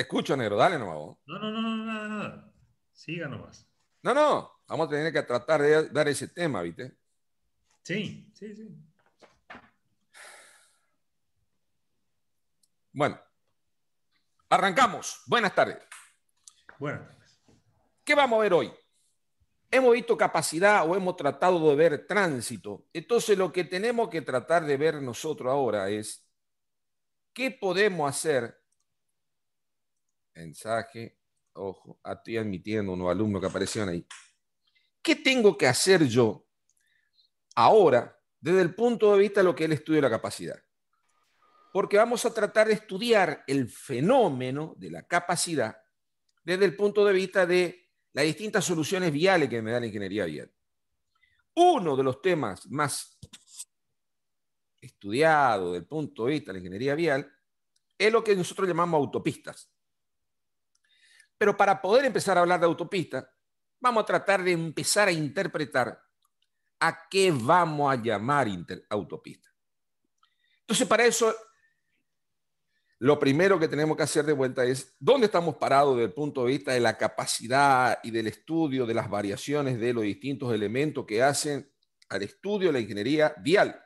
escucho, negro, dale nomás. No, no, no, no, nada, nada. Siga nomás. No, no, vamos a tener que tratar de dar ese tema, ¿viste? Sí, sí, sí. Bueno, arrancamos. Buenas tardes. Buenas tardes. ¿Qué vamos a ver hoy? Hemos visto capacidad o hemos tratado de ver tránsito. Entonces lo que tenemos que tratar de ver nosotros ahora es qué podemos hacer mensaje, ojo, estoy admitiendo unos alumnos que aparecieron ahí. ¿Qué tengo que hacer yo ahora desde el punto de vista de lo que es el estudio de la capacidad? Porque vamos a tratar de estudiar el fenómeno de la capacidad desde el punto de vista de las distintas soluciones viales que me da la ingeniería vial. Uno de los temas más estudiados desde el punto de vista de la ingeniería vial es lo que nosotros llamamos autopistas. Pero para poder empezar a hablar de autopista, vamos a tratar de empezar a interpretar a qué vamos a llamar autopista. Entonces, para eso, lo primero que tenemos que hacer de vuelta es dónde estamos parados desde el punto de vista de la capacidad y del estudio de las variaciones de los distintos elementos que hacen al estudio de la ingeniería vial.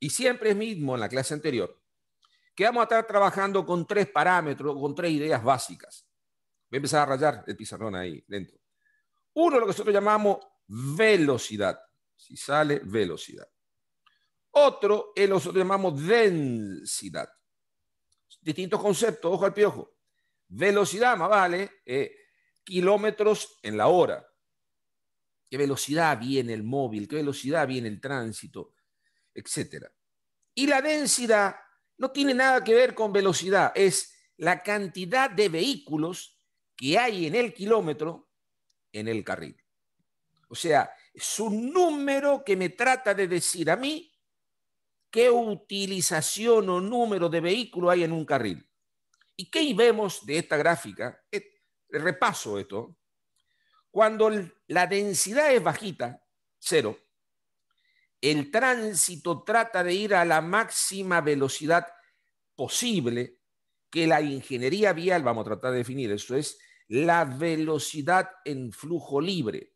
Y siempre es mismo en la clase anterior, que vamos a estar trabajando con tres parámetros, con tres ideas básicas. Voy a empezar a rayar el pizarrón ahí, lento. Uno, lo que nosotros llamamos velocidad. Si sale, velocidad. Otro es lo que nosotros llamamos densidad. Distintos conceptos, ojo al piojo. Velocidad, más vale, eh, kilómetros en la hora. ¿Qué velocidad viene el móvil? ¿Qué velocidad viene el tránsito? Etcétera. Y la densidad no tiene nada que ver con velocidad, es la cantidad de vehículos que hay en el kilómetro en el carril. O sea, es un número que me trata de decir a mí qué utilización o número de vehículo hay en un carril. ¿Y qué vemos de esta gráfica? Eh, repaso esto. Cuando la densidad es bajita, cero, el tránsito trata de ir a la máxima velocidad posible que la ingeniería vial, vamos a tratar de definir, eso es la velocidad en flujo libre.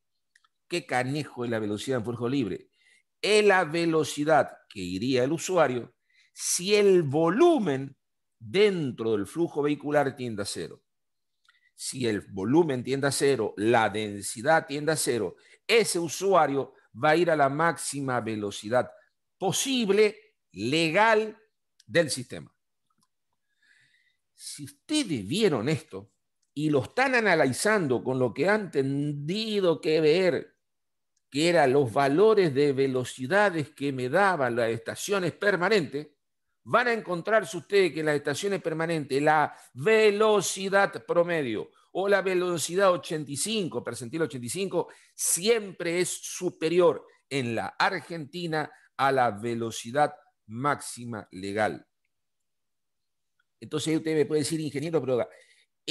¿Qué canejo es la velocidad en flujo libre? Es la velocidad que iría el usuario si el volumen dentro del flujo vehicular tiende a cero. Si el volumen tiende a cero, la densidad tiende a cero, ese usuario va a ir a la máxima velocidad posible, legal, del sistema. Si ustedes vieron esto, y lo están analizando con lo que han tenido que ver, que eran los valores de velocidades que me daban las estaciones permanentes, van a encontrarse ustedes que en las estaciones permanentes, la velocidad promedio o la velocidad 85, percentil 85, siempre es superior en la Argentina a la velocidad máxima legal. Entonces usted me puede decir, ingeniero, pero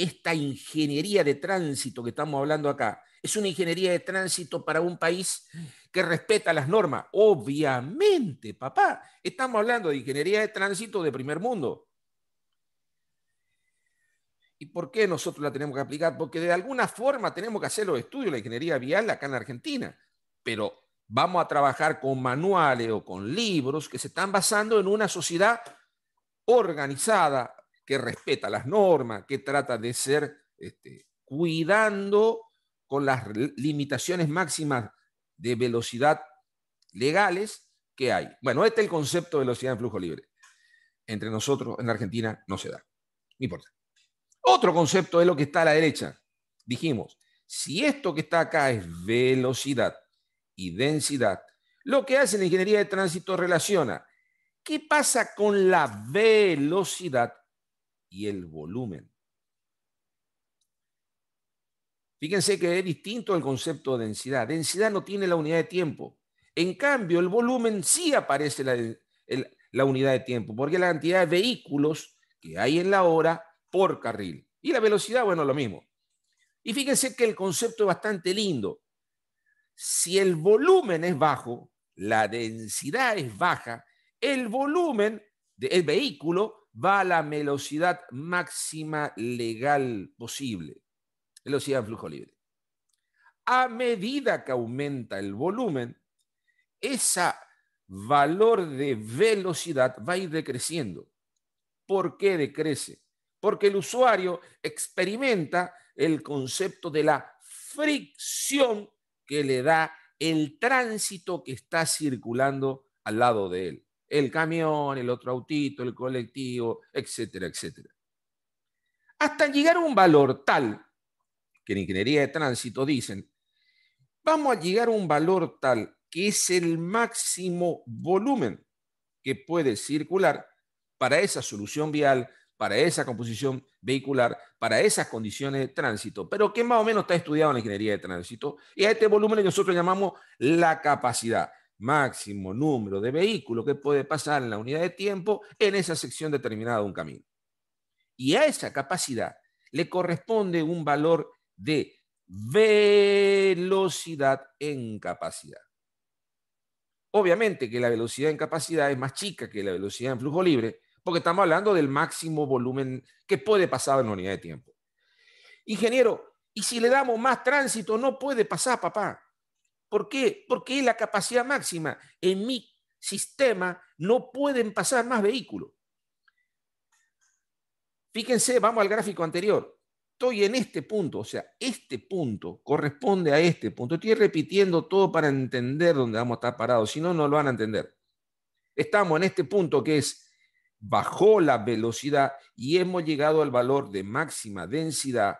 esta ingeniería de tránsito que estamos hablando acá es una ingeniería de tránsito para un país que respeta las normas. Obviamente, papá, estamos hablando de ingeniería de tránsito de primer mundo. ¿Y por qué nosotros la tenemos que aplicar? Porque de alguna forma tenemos que hacer los estudios de la ingeniería vial acá en Argentina, pero vamos a trabajar con manuales o con libros que se están basando en una sociedad organizada, que respeta las normas, que trata de ser este, cuidando con las limitaciones máximas de velocidad legales que hay. Bueno, este es el concepto de velocidad en flujo libre. Entre nosotros, en la Argentina, no se da. No importa. Otro concepto es lo que está a la derecha. Dijimos, si esto que está acá es velocidad y densidad, lo que hace la ingeniería de tránsito relaciona qué pasa con la velocidad y el volumen. Fíjense que es distinto el concepto de densidad. Densidad no tiene la unidad de tiempo. En cambio, el volumen sí aparece la, unidad de tiempo, porque la cantidad de vehículos que hay en la hora por carril. Y la velocidad, bueno, lo mismo. Y fíjense que el concepto es bastante lindo. Si el volumen es bajo, la densidad es baja, el volumen del vehículo va a la velocidad máxima legal posible, velocidad de flujo libre. A medida que aumenta el volumen, ese valor de velocidad va a ir decreciendo. ¿Por qué decrece? Porque el usuario experimenta el concepto de la fricción que le da el tránsito que está circulando al lado de él el camión, el otro autito, el colectivo, etcétera, etcétera. Hasta llegar a un valor tal, que en ingeniería de tránsito dicen, vamos a llegar a un valor tal que es el máximo volumen que puede circular para esa solución vial, para esa composición vehicular, para esas condiciones de tránsito, pero que más o menos está estudiado en ingeniería de tránsito. Y a este volumen nosotros llamamos la capacidad máximo número de vehículos que puede pasar en la unidad de tiempo en esa sección determinada de un camino. Y a esa capacidad le corresponde un valor de velocidad en capacidad. Obviamente que la velocidad en capacidad es más chica que la velocidad en flujo libre, porque estamos hablando del máximo volumen que puede pasar en la unidad de tiempo. Ingeniero, y si le damos más tránsito, no puede pasar, papá. ¿Por qué? Porque la capacidad máxima. En mi sistema no pueden pasar más vehículos. Fíjense, vamos al gráfico anterior. Estoy en este punto, o sea, este punto corresponde a este punto. Estoy repitiendo todo para entender dónde vamos a estar parados, si no, no lo van a entender. Estamos en este punto que es bajo la velocidad y hemos llegado al valor de máxima densidad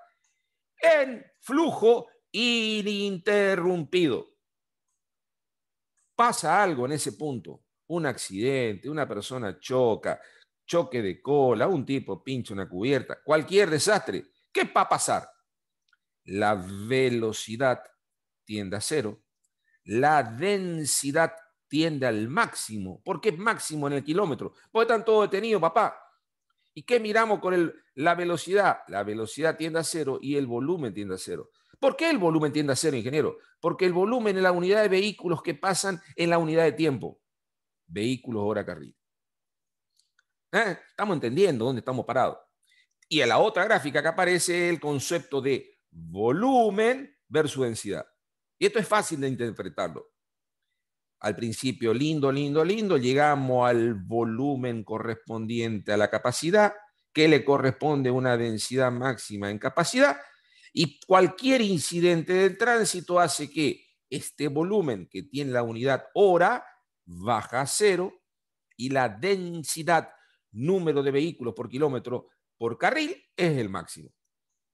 en flujo ininterrumpido pasa algo en ese punto, un accidente, una persona choca, choque de cola, un tipo pincha una cubierta, cualquier desastre, ¿qué va a pasar? La velocidad tiende a cero, la densidad tiende al máximo. porque es máximo en el kilómetro? qué están todos detenidos, papá. ¿Y qué miramos con la velocidad? La velocidad tiende a cero y el volumen tiende a cero. ¿Por qué el volumen tiende a ser ingeniero? Porque el volumen es la unidad de vehículos que pasan en la unidad de tiempo. Vehículos hora carril. ¿Eh? Estamos entendiendo dónde estamos parados. Y en la otra gráfica que aparece el concepto de volumen versus densidad. Y esto es fácil de interpretarlo. Al principio, lindo, lindo, lindo, llegamos al volumen correspondiente a la capacidad, que le corresponde una densidad máxima en capacidad, y cualquier incidente del tránsito hace que este volumen que tiene la unidad hora baja a cero y la densidad, número de vehículos por kilómetro por carril es el máximo.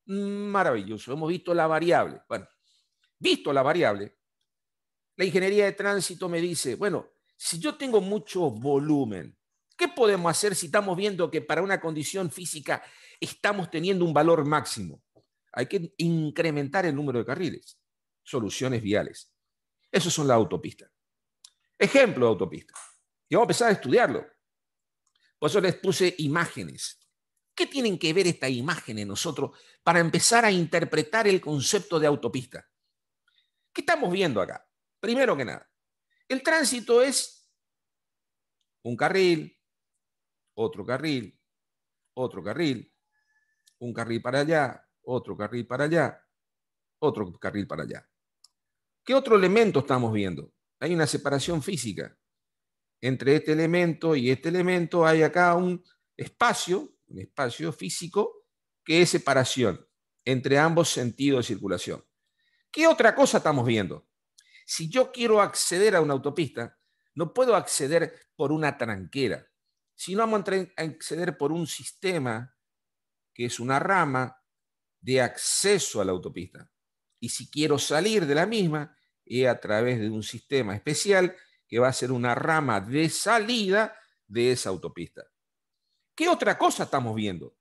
Maravilloso. Hemos visto la variable. Bueno, visto la variable, la ingeniería de tránsito me dice, bueno, si yo tengo mucho volumen, ¿qué podemos hacer si estamos viendo que para una condición física estamos teniendo un valor máximo? Hay que incrementar el número de carriles. Soluciones viales. Eso son las autopistas. Ejemplo de autopista. Y vamos a empezar a estudiarlo. Por eso les puse imágenes. ¿Qué tienen que ver estas imágenes nosotros para empezar a interpretar el concepto de autopista? ¿Qué estamos viendo acá? Primero que nada, el tránsito es un carril, otro carril, otro carril, un carril para allá, otro carril para allá, otro carril para allá. ¿Qué otro elemento estamos viendo? Hay una separación física. Entre este elemento y este elemento hay acá un espacio, un espacio físico, que es separación entre ambos sentidos de circulación. ¿Qué otra cosa estamos viendo? Si yo quiero acceder a una autopista, no puedo acceder por una tranquera, Si no vamos a acceder por un sistema que es una rama de acceso a la autopista. Y si quiero salir de la misma, es a través de un sistema especial que va a ser una rama de salida de esa autopista. ¿Qué otra cosa estamos viendo?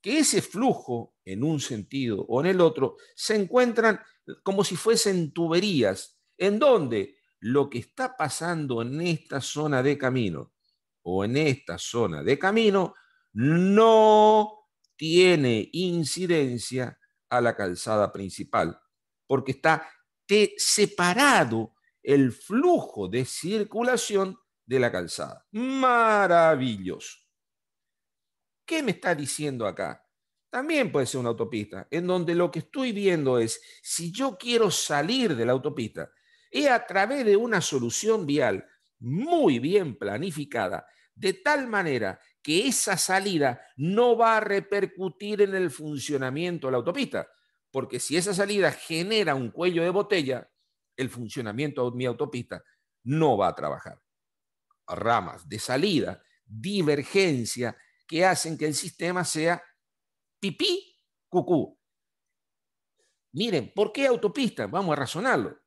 Que ese flujo, en un sentido o en el otro, se encuentran como si fuesen tuberías, en donde lo que está pasando en esta zona de camino o en esta zona de camino no tiene incidencia a la calzada principal, porque está separado el flujo de circulación de la calzada. Maravilloso. ¿Qué me está diciendo acá? También puede ser una autopista, en donde lo que estoy viendo es, si yo quiero salir de la autopista, es a través de una solución vial muy bien planificada, de tal manera que esa salida no va a repercutir en el funcionamiento de la autopista, porque si esa salida genera un cuello de botella, el funcionamiento de mi autopista no va a trabajar. Ramas de salida, divergencia, que hacen que el sistema sea pipí, cucú. Miren, ¿por qué autopista? Vamos a razonarlo.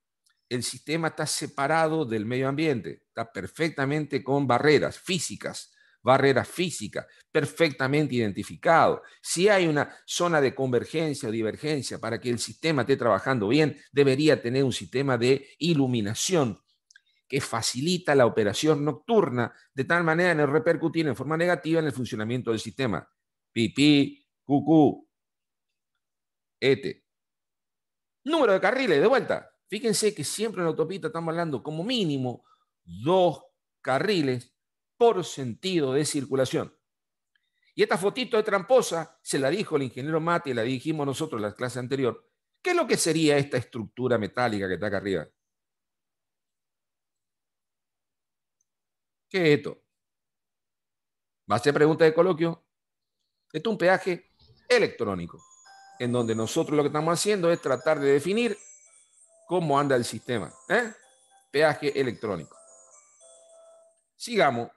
El sistema está separado del medio ambiente, está perfectamente con barreras físicas, barreras física, perfectamente identificado. Si hay una zona de convergencia o divergencia para que el sistema esté trabajando bien, debería tener un sistema de iluminación que facilita la operación nocturna de tal manera no repercutir en forma negativa en el funcionamiento del sistema. Pipi, cucú, ete. Número de carriles, de vuelta. Fíjense que siempre en la autopista estamos hablando como mínimo dos carriles por sentido de circulación. Y esta fotito de tramposa se la dijo el ingeniero Mati, la dijimos nosotros en la clase anterior. ¿Qué es lo que sería esta estructura metálica que está acá arriba? ¿Qué es esto? Va a ser pregunta de coloquio. Esto es un peaje electrónico, en donde nosotros lo que estamos haciendo es tratar de definir cómo anda el sistema. ¿eh? Peaje electrónico. Sigamos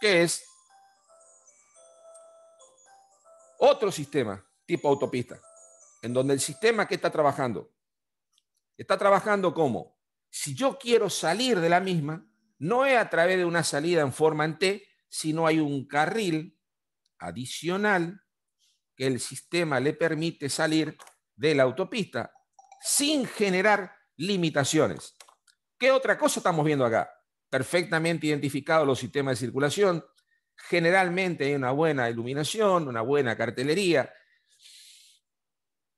que es otro sistema tipo autopista, en donde el sistema que está trabajando, está trabajando como, si yo quiero salir de la misma, no es a través de una salida en forma en T, sino hay un carril adicional que el sistema le permite salir de la autopista sin generar limitaciones. ¿Qué otra cosa estamos viendo acá? perfectamente identificados los sistemas de circulación. Generalmente hay una buena iluminación, una buena cartelería.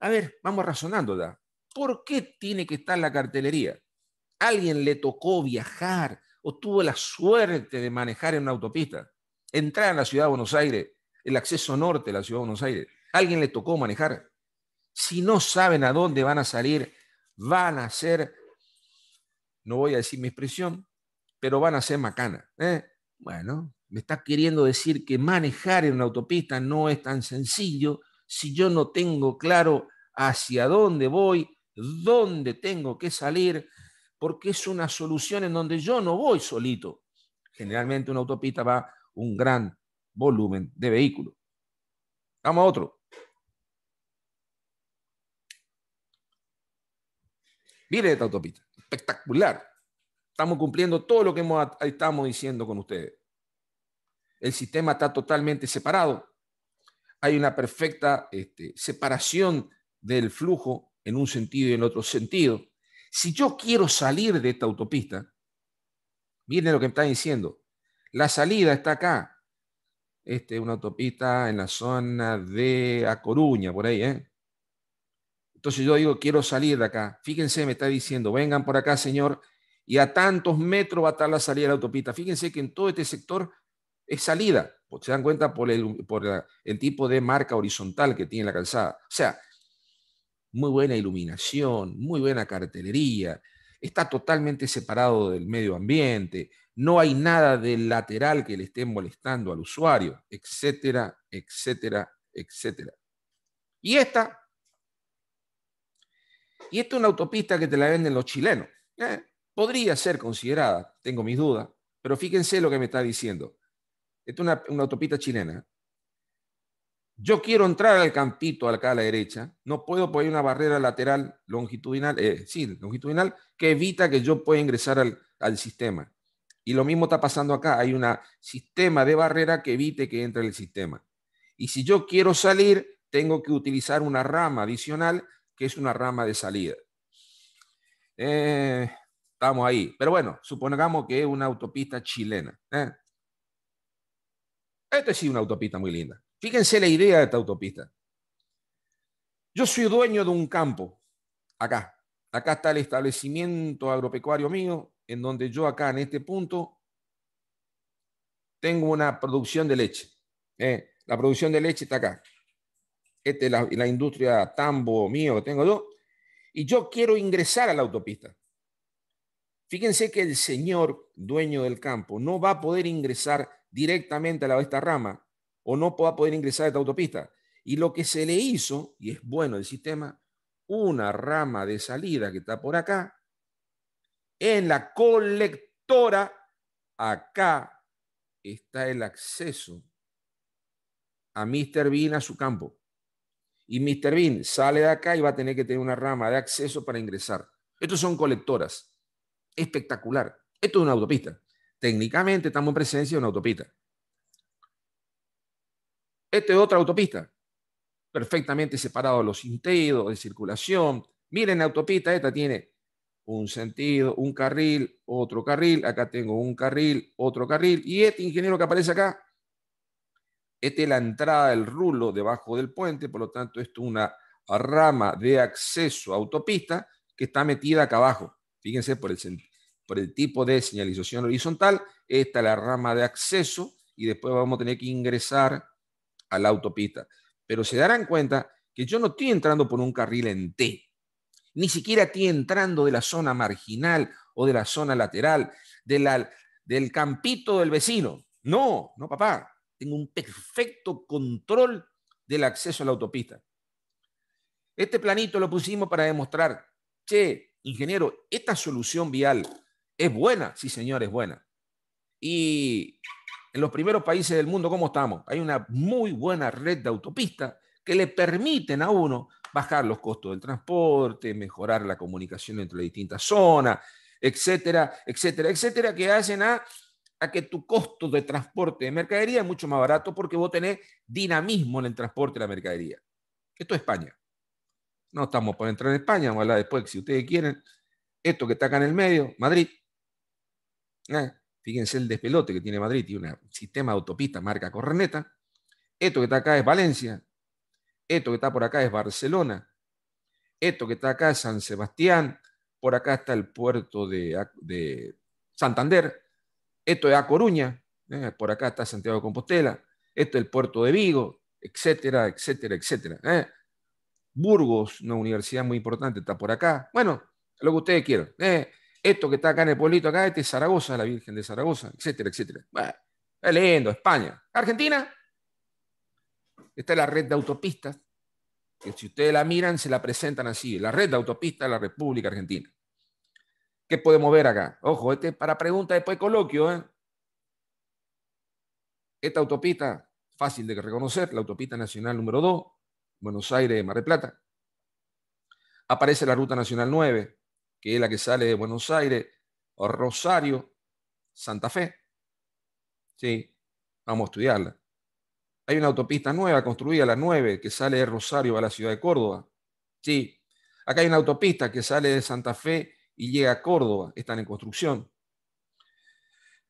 A ver, vamos razonando ya. ¿Por qué tiene que estar la cartelería? Alguien le tocó viajar o tuvo la suerte de manejar en una autopista, entrar en la ciudad de Buenos Aires, el acceso norte de la ciudad de Buenos Aires. Alguien le tocó manejar. Si no saben a dónde van a salir, van a ser, no voy a decir mi expresión, pero van a ser macanas. ¿eh? Bueno, me estás queriendo decir que manejar en una autopista no es tan sencillo si yo no tengo claro hacia dónde voy, dónde tengo que salir, porque es una solución en donde yo no voy solito. Generalmente una autopista va un gran volumen de vehículos. Vamos a otro. Mire esta autopista, espectacular. Estamos cumpliendo todo lo que hemos, estamos diciendo con ustedes. El sistema está totalmente separado. Hay una perfecta este, separación del flujo en un sentido y en otro sentido. Si yo quiero salir de esta autopista, miren lo que me están diciendo. La salida está acá. Este, una autopista en la zona de A Coruña, por ahí, ¿eh? Entonces yo digo, quiero salir de acá. Fíjense, me está diciendo, vengan por acá, señor, y a tantos metros va a estar la salida de la autopista. Fíjense que en todo este sector es salida, pues, se dan cuenta por el, por tipo de marca horizontal que tiene la calzada. O sea, muy buena iluminación, muy buena cartelería, está totalmente separado del medio ambiente, no hay nada del lateral que le esté molestando al usuario, etcétera, etcétera, etcétera. Y esta, y esta es una autopista que te la venden los chilenos. ¿eh? podría ser considerada, tengo mis dudas, pero fíjense lo que me está diciendo. es una, autopista chilena. Yo quiero entrar al campito acá a la derecha, no puedo poner una barrera lateral longitudinal, eh, sí, longitudinal, que evita que yo pueda ingresar al, sistema. Y lo mismo está pasando acá, hay un sistema de barrera que evite que entre el sistema. Y si yo quiero salir, tengo que utilizar una rama adicional, que es una rama de salida. Eh, estamos ahí. Pero bueno, supongamos que es una autopista chilena. ¿eh? Esta sí es una autopista muy linda. Fíjense la idea de esta autopista. Yo soy dueño de un campo, acá. Acá está el establecimiento agropecuario mío, en donde yo acá en este punto tengo una producción de leche. ¿eh? la producción de leche está acá. Esta es la, la industria tambo mío que tengo yo. Y yo quiero ingresar a la autopista. Fíjense que el señor dueño del campo no va a poder ingresar directamente a la esta rama o no va a poder ingresar a esta autopista. Y lo que se le hizo, y es bueno el sistema, una rama de salida que está por acá, en la colectora, acá está el acceso a Mr. Bean a su campo. Y Mr. Bean sale de acá y va a tener que tener una rama de acceso para ingresar. Estos son colectoras espectacular. Esto es una autopista. Técnicamente estamos en presencia de una autopista. Esta es otra autopista, perfectamente separado los sentidos de circulación. Miren, la autopista esta tiene un sentido, un carril, otro carril, acá tengo un carril, otro carril, y este ingeniero que aparece acá, este es la entrada del rulo debajo del puente, por lo tanto, esto es una rama de acceso a autopista que está metida acá abajo. Fíjense por el, tipo de señalización horizontal, esta es la rama de acceso y después vamos a tener que ingresar a la autopista. Pero se darán cuenta que yo no estoy entrando por un carril en T, ni siquiera estoy entrando de la zona marginal o de la zona lateral, del campito del vecino. No, no, papá. Tengo un perfecto control del acceso a la autopista. Este planito lo pusimos para demostrar, che, ingeniero, esta solución vial es buena, sí señor, es buena. Y en los primeros países del mundo, ¿cómo estamos? Hay una muy buena red de autopistas que le permiten a uno bajar los costos del transporte, mejorar la comunicación entre las distintas zonas, etcétera, etcétera, etcétera, que hacen a, a que tu costo de transporte de mercadería es mucho más barato porque vos tenés dinamismo en el transporte de la mercadería. Esto es España no estamos por entrar en España, vamos a hablar después, si ustedes quieren. Esto que está acá en el medio, Madrid. Ah, fíjense el despelote que tiene Madrid, y un sistema de autopista marca Correneta. Esto que está acá es Valencia. Esto que está por acá es Barcelona. Esto que está acá es San Sebastián. Por acá está el puerto de, Santander. Esto es A Coruña. Eh, por acá está Santiago de Compostela. Esto es el puerto de Vigo, etcétera, etcétera, etcétera. Eh. Burgos, una universidad muy importante, está por acá. Bueno, lo que ustedes quieran. Eh, esto que está acá en el pueblito, acá, este es Zaragoza, la Virgen de Zaragoza, etcétera, etcétera. Bueno, España. Argentina, Esta es la red de autopistas, que si ustedes la miran, se la presentan así, la red de autopistas de la República Argentina. ¿Qué podemos ver acá? Ojo, este es para preguntas después de coloquio. ¿eh? Esta autopista, fácil de reconocer, la autopista nacional número 2, Buenos Aires, Mar del Plata. Aparece la Ruta Nacional 9, que es la que sale de Buenos Aires, Rosario, Santa Fe. Sí, vamos a estudiarla. Hay una autopista nueva construida, la 9, que sale de Rosario a la ciudad de Córdoba. Sí, acá hay una autopista que sale de Santa Fe y llega a Córdoba. Están en construcción.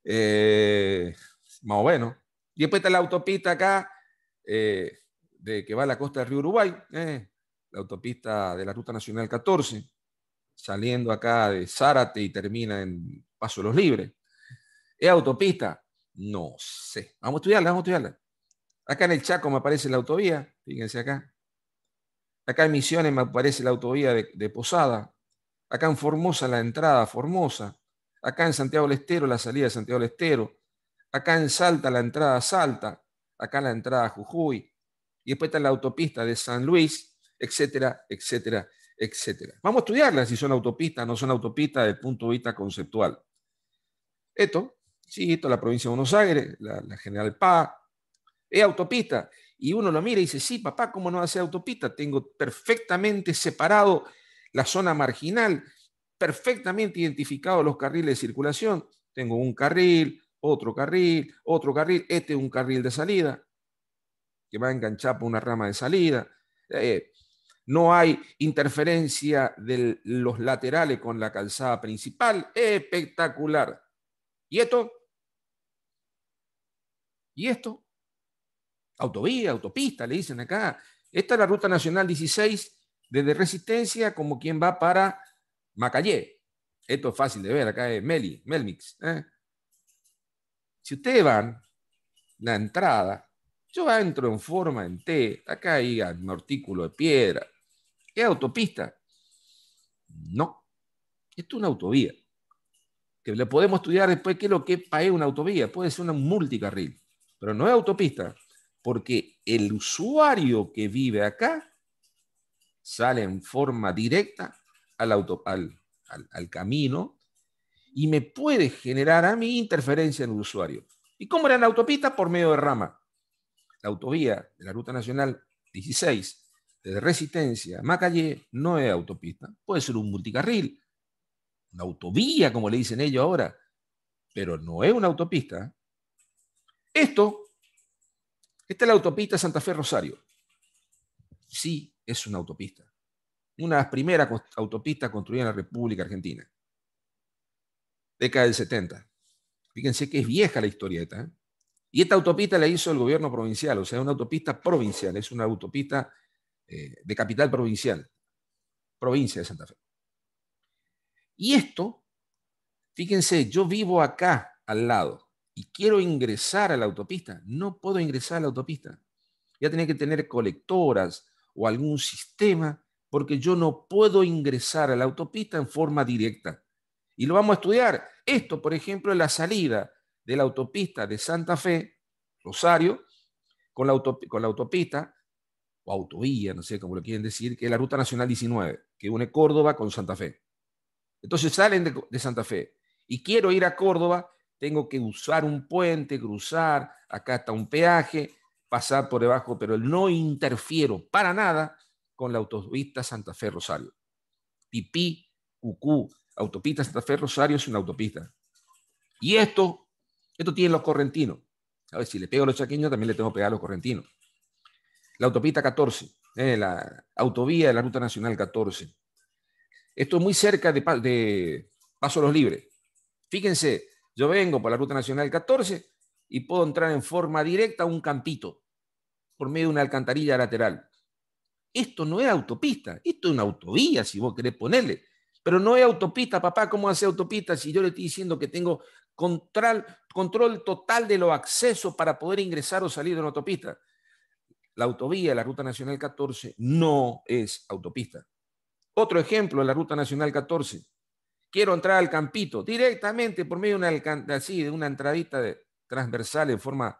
Eh, más o menos. Y después está la autopista acá, eh, de que va a la costa del río Uruguay, eh, la autopista de la Ruta Nacional 14, saliendo acá de Zárate y termina en Paso de los Libres. ¿Es autopista? No sé. Vamos a estudiarla, vamos a estudiarla. Acá en el Chaco me aparece la autovía, fíjense acá. Acá en Misiones me aparece la autovía de, Posada. Acá en Formosa la entrada Formosa. Acá en Santiago del Estero la salida de Santiago del Estero. Acá en Salta la entrada Salta. Acá la entrada Jujuy y después está la autopista de San Luis, etcétera, etcétera, etcétera. Vamos a estudiarlas si son autopistas, no son autopistas desde el punto de vista conceptual. Esto, sí, esto la provincia de Buenos Aires, la, General Paz, es autopista. Y uno lo mira y dice, sí, papá, ¿cómo no va autopista? Tengo perfectamente separado la zona marginal, perfectamente identificados los carriles de circulación. Tengo un carril, otro carril, otro carril, este es un carril de salida que va a enganchar por una rama de salida. Eh, no hay interferencia de los laterales con la calzada principal. Espectacular. ¿Y esto? ¿Y esto? Autovía, autopista, le dicen acá. Esta es la ruta nacional 16 desde Resistencia como quien va para Macallé. Esto es fácil de ver, acá es eh, Meli, Melmix. ¿eh? Si ustedes van, la entrada yo entro en forma en T, acá hay un artículo de piedra. ¿Es autopista? No. Esto es una autovía. Que le podemos estudiar después qué es lo que es una autovía. Puede ser una multicarril, pero no es autopista. Porque el usuario que vive acá sale en forma directa al, al, camino y me puede generar a mí interferencia en el usuario. ¿Y cómo era la autopista? Por medio de rama la autovía de la Ruta Nacional 16 desde Resistencia a no es autopista, puede ser un multicarril, una autovía, como le dicen ellos ahora, pero no es una autopista. Esto, esta es la autopista Santa Fe-Rosario. Sí, es una autopista. Una de las primeras autopistas construidas en la República Argentina. Década del 70. Fíjense que es vieja la historieta. ¿eh? Y esta autopista la hizo el gobierno provincial, o sea, una autopista provincial, es una autopista eh, de capital provincial, provincia de Santa Fe. Y esto, fíjense, yo vivo acá al lado y quiero ingresar a la autopista, no puedo ingresar a la autopista. Ya tenía que tener colectoras o algún sistema porque yo no puedo ingresar a la autopista en forma directa. Y lo vamos a estudiar. Esto, por ejemplo, es la salida de la autopista de Santa Fe, Rosario, con la, autopista o autovía, no sé cómo lo quieren decir, que es la Ruta Nacional 19, que une Córdoba con Santa Fe. Entonces salen de, Santa Fe y quiero ir a Córdoba, tengo que usar un puente, cruzar, acá está un peaje, pasar por debajo, pero no interfiero para nada con la autopista Santa Fe Rosario. Pipí, Cucú, autopista Santa Fe Rosario es una autopista. Y esto esto tienen los correntinos. A ver, si le pego a los chaqueños, también le tengo que pegar a los correntinos. La autopista 14, eh, la autovía de la Ruta Nacional 14. Esto es muy cerca de, de Paso Los Libres. Fíjense, yo vengo por la Ruta Nacional 14 y puedo entrar en forma directa a un campito por medio de una alcantarilla lateral. Esto no es autopista, esto es una autovía, si vos querés ponerle. Pero no es autopista, papá, ¿cómo hace autopista si yo le estoy diciendo que tengo control, control total de los accesos para poder ingresar o salir de una autopista. La autovía, la Ruta Nacional 14, no es autopista. Otro ejemplo, la Ruta Nacional 14. Quiero entrar al campito directamente por medio de una, así, de una entradita de, transversal en forma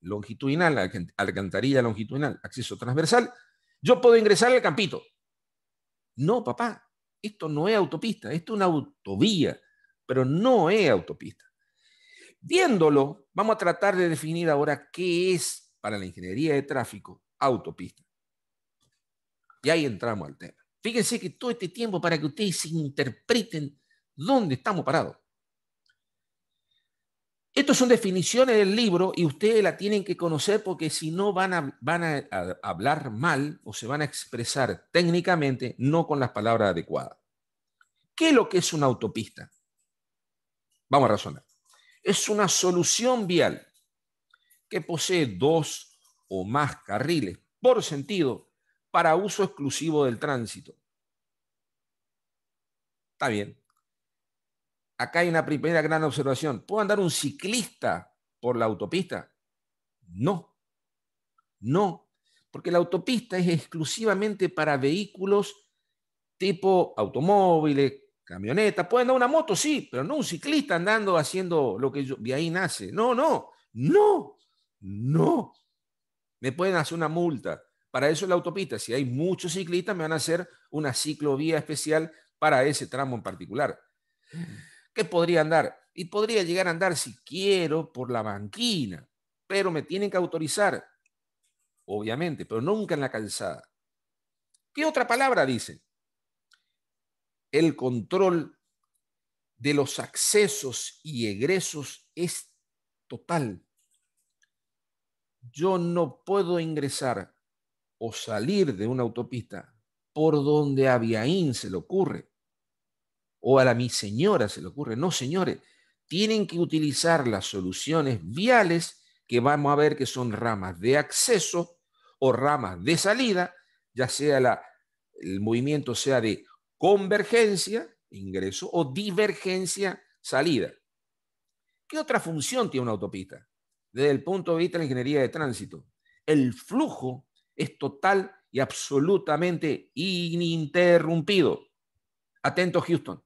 longitudinal, alcantarilla longitudinal, acceso transversal. Yo puedo ingresar al campito. No, papá, esto no es autopista, esto es una autovía, pero no es autopista. Viéndolo, vamos a tratar de definir ahora qué es para la ingeniería de tráfico autopista. Y ahí entramos al tema. Fíjense que todo este tiempo para que ustedes interpreten dónde estamos parados. Estas son definiciones del libro y ustedes la tienen que conocer porque si no van a, a hablar mal o se van a expresar técnicamente no con las palabras adecuadas. ¿Qué es lo que es una autopista? Vamos a razonar es una solución vial que posee dos o más carriles por sentido para uso exclusivo del tránsito. Está bien. Acá hay una primera gran observación. ¿Puede andar un ciclista por la autopista? No. No. Porque la autopista es exclusivamente para vehículos tipo automóviles, camioneta, ¿Pueden dar una moto, sí, pero no un ciclista andando haciendo lo que yo, de ahí nace. No, no, no, no. Me pueden hacer una multa. Para eso es la autopista. Si hay muchos ciclistas, me van a hacer una ciclovía especial para ese tramo en particular. ¿Qué podría andar? Y podría llegar a andar, si quiero, por la banquina, pero me tienen que autorizar, obviamente, pero nunca en la calzada. ¿Qué otra palabra dice? el control de los accesos y egresos es total. Yo no puedo ingresar o salir de una autopista por donde a Biaín se le ocurre o a la mi señora se le ocurre. No, señores, tienen que utilizar las soluciones viales que vamos a ver que son ramas de acceso o ramas de salida, ya sea la, el movimiento sea de Convergencia, ingreso, o divergencia, salida. ¿Qué otra función tiene una autopista? Desde el punto de vista de la ingeniería de tránsito, el flujo es total y absolutamente ininterrumpido. Atento, Houston.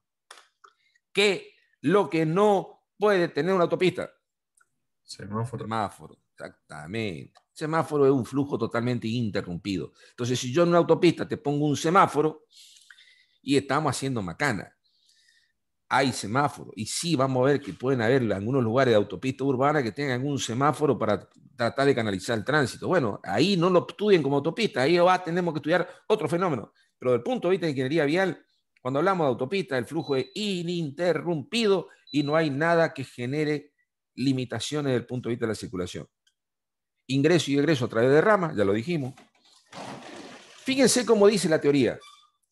Que lo que no puede tener una autopista. Semáforo. Semáforo, exactamente. Semáforo es un flujo totalmente interrumpido. Entonces, si yo en una autopista te pongo un semáforo, y estamos haciendo macana. Hay semáforos y sí vamos a ver que pueden haber algunos lugares de autopista urbana que tengan un semáforo para tratar de canalizar el tránsito. Bueno, ahí no lo estudien como autopista, ahí va, tenemos que estudiar otro fenómeno. Pero del punto de vista de ingeniería vial, cuando hablamos de autopista, el flujo es ininterrumpido y no hay nada que genere limitaciones desde el punto de vista de la circulación. Ingreso y egreso a través de ramas, ya lo dijimos. Fíjense cómo dice la teoría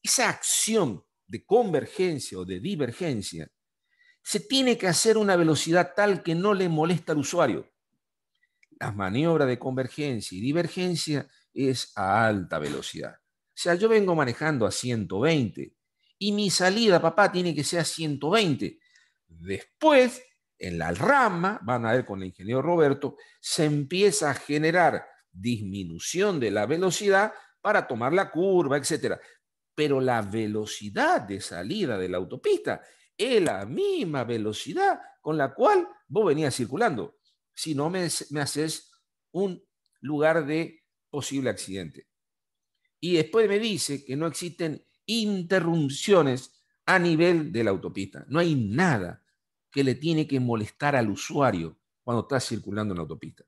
esa acción de convergencia o de divergencia se tiene que hacer a una velocidad tal que no le molesta al usuario. Las maniobras de convergencia y divergencia es a alta velocidad. O sea, yo vengo manejando a 120 y mi salida, papá, tiene que ser a 120. Después, en la rama, van a ver con el ingeniero Roberto, se empieza a generar disminución de la velocidad para tomar la curva, etcétera pero la velocidad de salida de la autopista es la misma velocidad con la cual vos venías circulando. Si no, me, haces un lugar de posible accidente. Y después me dice que no existen interrupciones a nivel de la autopista. No hay nada que le tiene que molestar al usuario cuando está circulando en la autopista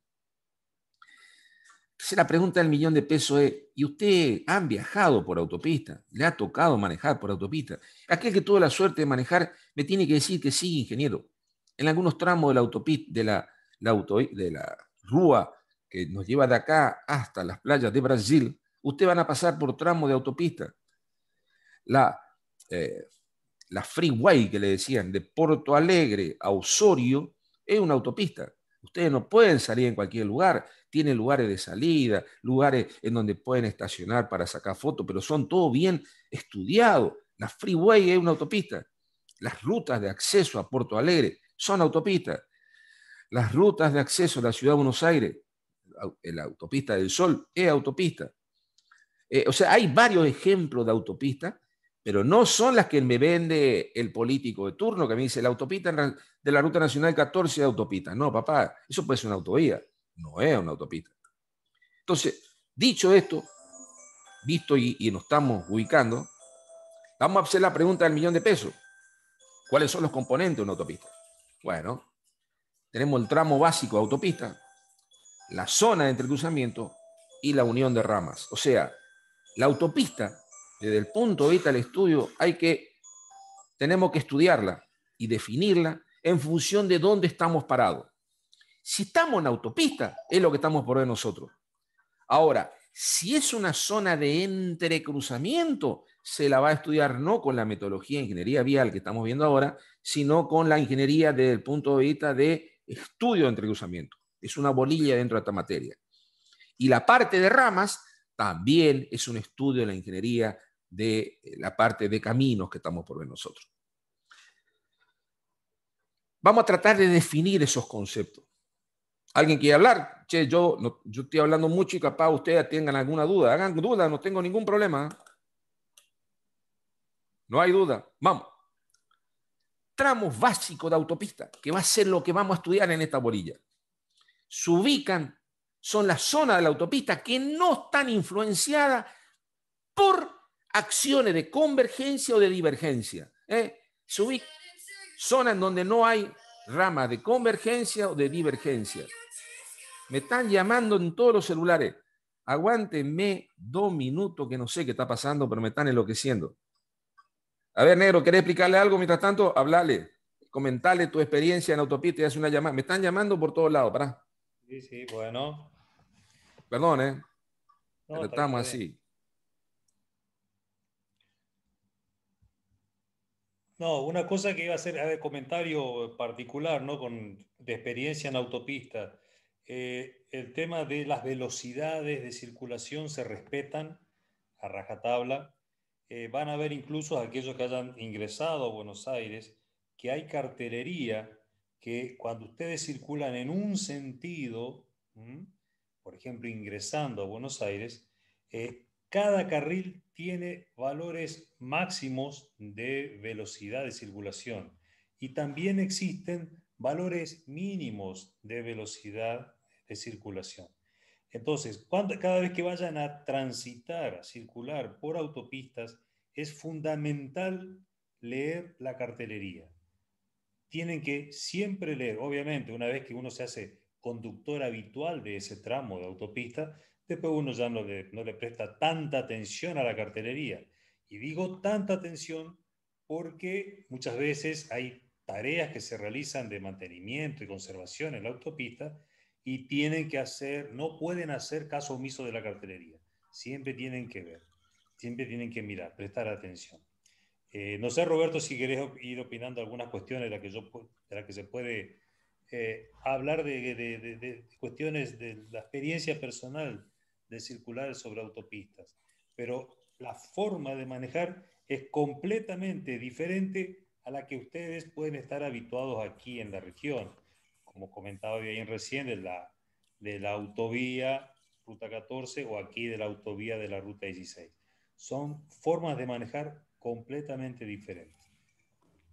la pregunta del millón de pesos es, ¿y usted ha viajado por autopista? ¿Le ha tocado manejar por autopista? Aquel que tuvo la suerte de manejar me tiene que decir que sí, ingeniero. En algunos tramos de la autopista, de la, de la rúa que nos lleva de acá hasta las playas de Brasil, usted van a pasar por tramos de autopista. La, eh, la freeway que le decían de Porto Alegre a Osorio es una autopista. Ustedes no pueden salir en cualquier lugar. Tienen lugares de salida, lugares en donde pueden estacionar para sacar fotos, pero son todo bien estudiado. La freeway es una autopista. Las rutas de acceso a Porto Alegre son autopistas. Las rutas de acceso a la ciudad de Buenos Aires, la autopista del Sol, es autopista. Eh, o sea, hay varios ejemplos de autopistas pero no son las que me vende el político de turno que me dice la autopista de la Ruta Nacional 14 de autopista. No, papá, eso puede ser una autovía, no es una autopista. Entonces, dicho esto, visto y, y nos estamos ubicando, vamos a hacer la pregunta del millón de pesos. ¿Cuáles son los componentes de una autopista? Bueno, tenemos el tramo básico de autopista, la zona de entrecruzamiento y la unión de ramas. O sea, la autopista desde el punto de vista del estudio, hay que, tenemos que estudiarla y definirla en función de dónde estamos parados. Si estamos en autopista, es lo que estamos por ver nosotros. Ahora, si es una zona de entrecruzamiento, se la va a estudiar no con la metodología de ingeniería vial que estamos viendo ahora, sino con la ingeniería desde el punto de vista de estudio de entrecruzamiento. Es una bolilla dentro de esta materia. Y la parte de ramas también es un estudio de la ingeniería de eh, la parte de caminos que estamos por ver nosotros. Vamos a tratar de definir esos conceptos. ¿Alguien quiere hablar? Che, yo, yo estoy hablando mucho y capaz ustedes tengan alguna duda. Hagan duda, no tengo ningún problema. ¿eh? No hay duda. Vamos. Tramos básicos de autopista, que va a ser lo que vamos a estudiar en esta bolilla. Se ubican, son las zonas de la autopista que no están influenciadas por acciones de convergencia o de divergencia. ¿eh? Subí zonas donde no hay ramas de convergencia o de divergencia. Me están llamando en todos los celulares. Aguántenme dos minutos que no sé qué está pasando, pero me están enloqueciendo. A ver, negro, ¿querés explicarle algo? Mientras tanto, hablale, comentarle tu experiencia en autopista y hace una llamada. Me están llamando por todos lados, para Sí, sí, bueno. Perdón, ¿eh? estamos así. No, una cosa que iba a hacer de comentario particular, ¿no? Con, de experiencia en autopista. Eh, el tema de las velocidades de circulación se respetan a rajatabla. Eh, van a ver incluso aquellos que hayan ingresado a Buenos Aires que hay cartelería que cuando ustedes circulan en un sentido, por ejemplo, ingresando a Buenos Aires, eh, cada carril tiene valores máximos de velocidad de circulación y también existen valores mínimos de velocidad de circulación. Entonces, cada vez que vayan a transitar, a circular por autopistas, es fundamental leer la cartelería. Tienen que siempre leer, obviamente, una vez que uno se hace conductor habitual de ese tramo de autopista, después uno ya no le, presta tanta atención a la cartelería. Y digo tanta atención porque muchas veces hay tareas que se realizan de mantenimiento y conservación en la autopista y tienen que hacer, no pueden hacer caso omiso de la cartelería. Siempre tienen que ver, siempre tienen que mirar, prestar atención. Eh, no sé, Roberto, si querés ir opinando algunas cuestiones de las que, que se puede eh, hablar de cuestiones de la experiencia personal de circular sobre autopistas. Pero la forma de manejar es completamente diferente a la que ustedes pueden estar habituados aquí en la región. Como comentaba bien recién, de la, de la autovía Ruta 14 o aquí de la autovía de la Ruta 16. Son formas de manejar completamente diferentes.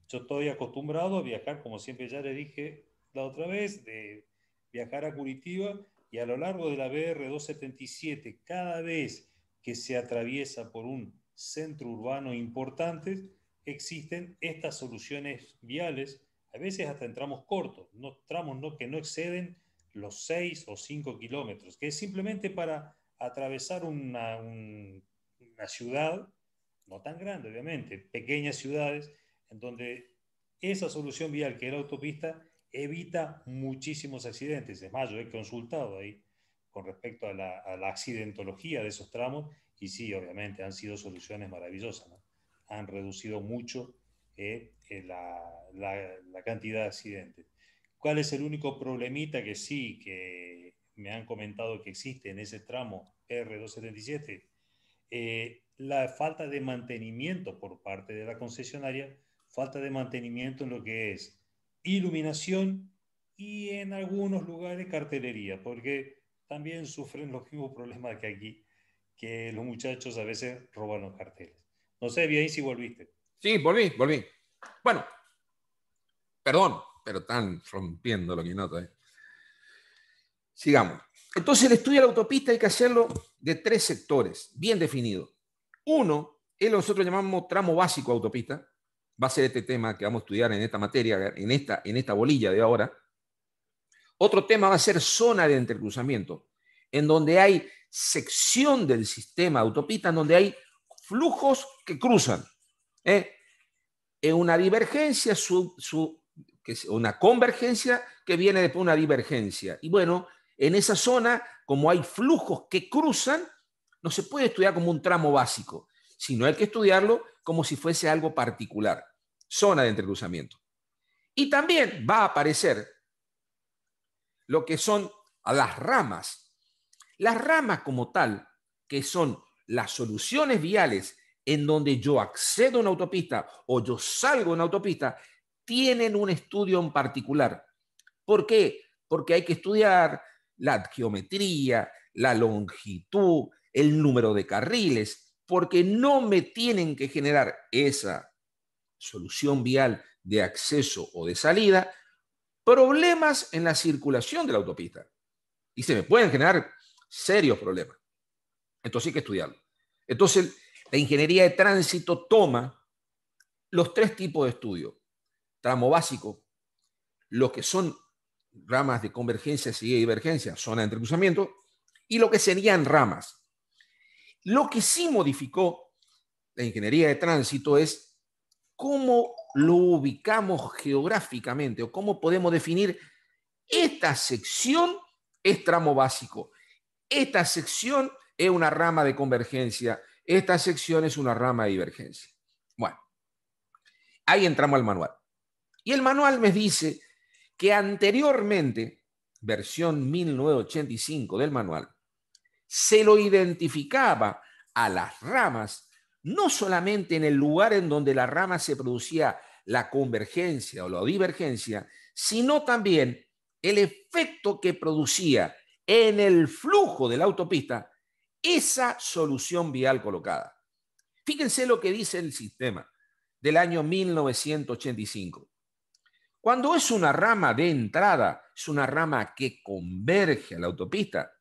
Yo estoy acostumbrado a viajar, como siempre ya le dije la otra vez, de viajar a Curitiba y a lo largo de la BR 277, cada vez que se atraviesa por un centro urbano importante, existen estas soluciones viales, a veces hasta en tramos cortos, no, tramos no, que no exceden los 6 o 5 kilómetros, que es simplemente para atravesar una, una ciudad, no tan grande obviamente, pequeñas ciudades, en donde esa solución vial que era autopista evita muchísimos accidentes. Es más, yo he consultado ahí con respecto a la, accidentología de esos tramos y sí, obviamente, han sido soluciones maravillosas. Han reducido mucho eh, eh, la, cantidad de accidentes. ¿Cuál es el único problemita que sí, que me han comentado que existe en ese tramo R277? Eh, la falta de mantenimiento por parte de la concesionaria, falta de mantenimiento en lo que es iluminación y en algunos lugares cartelería, porque también sufren los mismos problemas que aquí, que los muchachos a veces roban los carteles. No sé, bien si volviste. Sí, volví, volví. Bueno, perdón, pero están rompiendo lo que noto ¿eh? Sigamos. Entonces, el estudio de la autopista hay que hacerlo de tres sectores, bien definido. Uno es lo que nosotros llamamos tramo básico autopista, va a ser este tema que vamos a estudiar en esta materia, en esta, en esta bolilla de ahora. Otro tema va a ser zona de entrecruzamiento, en donde hay sección del sistema autopista, en donde hay flujos que cruzan. ¿eh? En una divergencia, una convergencia que viene después de una divergencia. Y bueno, en esa zona, como hay flujos que cruzan, no se puede estudiar como un tramo básico, sino hay que estudiarlo como si fuese algo particular zona de entrecruzamiento. Y también va a aparecer lo que son las ramas. Las ramas como tal, que son las soluciones viales en donde yo accedo a una autopista o yo salgo a una autopista, tienen un estudio en particular. ¿Por qué? Porque hay que estudiar la geometría, la longitud, el número de carriles, porque no me tienen que generar esa solución vial de acceso o de salida, problemas en la circulación de la autopista. Y se me pueden generar serios problemas. Entonces hay que estudiarlo. Entonces, la ingeniería de tránsito toma los tres tipos de estudio. Tramo básico, lo que son ramas de convergencia y divergencia, zona de entrecruzamiento, y lo que serían ramas. Lo que sí modificó la ingeniería de tránsito es ¿cómo lo ubicamos geográficamente o cómo podemos definir esta sección es tramo básico, esta sección es una rama de convergencia, esta sección es una rama de divergencia? Bueno, ahí entramos al manual. Y el manual me dice que anteriormente, versión 1985 del manual, se lo identificaba a las ramas no solamente en el lugar en donde la rama se producía la convergencia o la divergencia, sino también el efecto que producía en el flujo de la autopista esa solución vial colocada. Fíjense lo que dice el sistema del año 1985. Cuando es una rama de entrada, es una rama que converge a la autopista,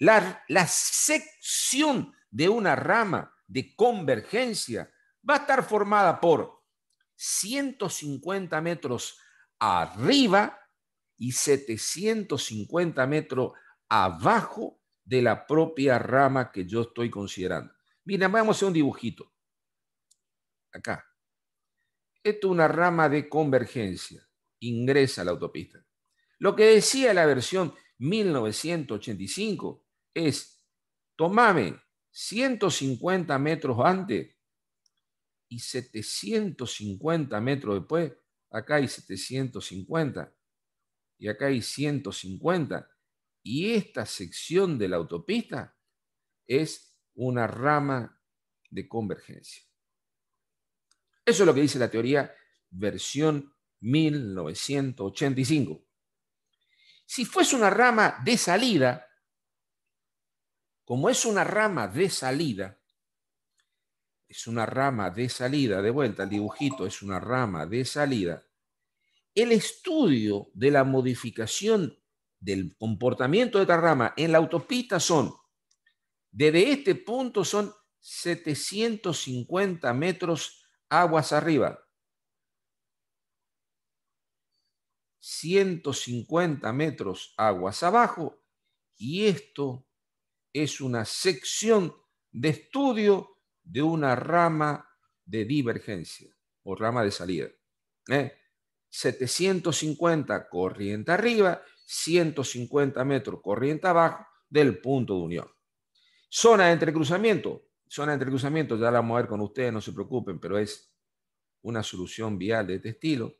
la, la sección de una rama de convergencia va a estar formada por 150 metros arriba y 750 metros abajo de la propia rama que yo estoy considerando. Mira, vamos a hacer un dibujito. Acá. Esto es una rama de convergencia. Ingresa a la autopista. Lo que decía la versión 1985 es, tomame 150 metros antes y 750 metros después, acá hay 750 y acá hay 150. Y esta sección de la autopista es una rama de convergencia. Eso es lo que dice la teoría versión 1985. Si fuese una rama de salida, como es una rama de salida, es una rama de salida, de vuelta el dibujito es una rama de salida, el estudio de la modificación del comportamiento de esta rama en la autopista son, desde este punto son 750 metros aguas arriba. 150 metros aguas abajo y esto es una sección de estudio de una rama de divergencia o rama de salida. 750 ¿eh? corriente arriba, 150 metros corriente abajo del punto de unión. Zona de entrecruzamiento. Zona de entrecruzamiento ya la vamos a ver con ustedes, no se preocupen, pero es una solución vial de este estilo,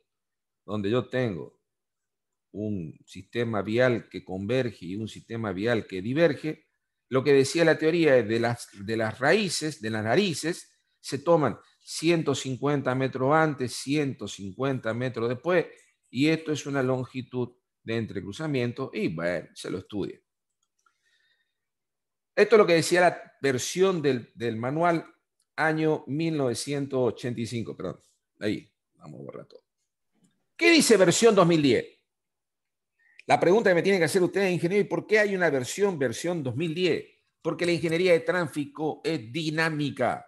donde yo tengo un sistema vial que converge y un sistema vial que diverge, lo que decía la teoría de las, de las raíces, de las narices, se toman 150 metros antes, 150 metros después, y esto es una longitud de entrecruzamiento, y bueno, se lo estudia. Esto es lo que decía la versión del, del manual año 1985, perdón, ahí, vamos a borrar todo. ¿Qué dice versión 2010? La pregunta que me tiene que hacer ustedes, ingeniero, ¿y por qué hay una versión, versión 2010? Porque la ingeniería de tráfico es dinámica.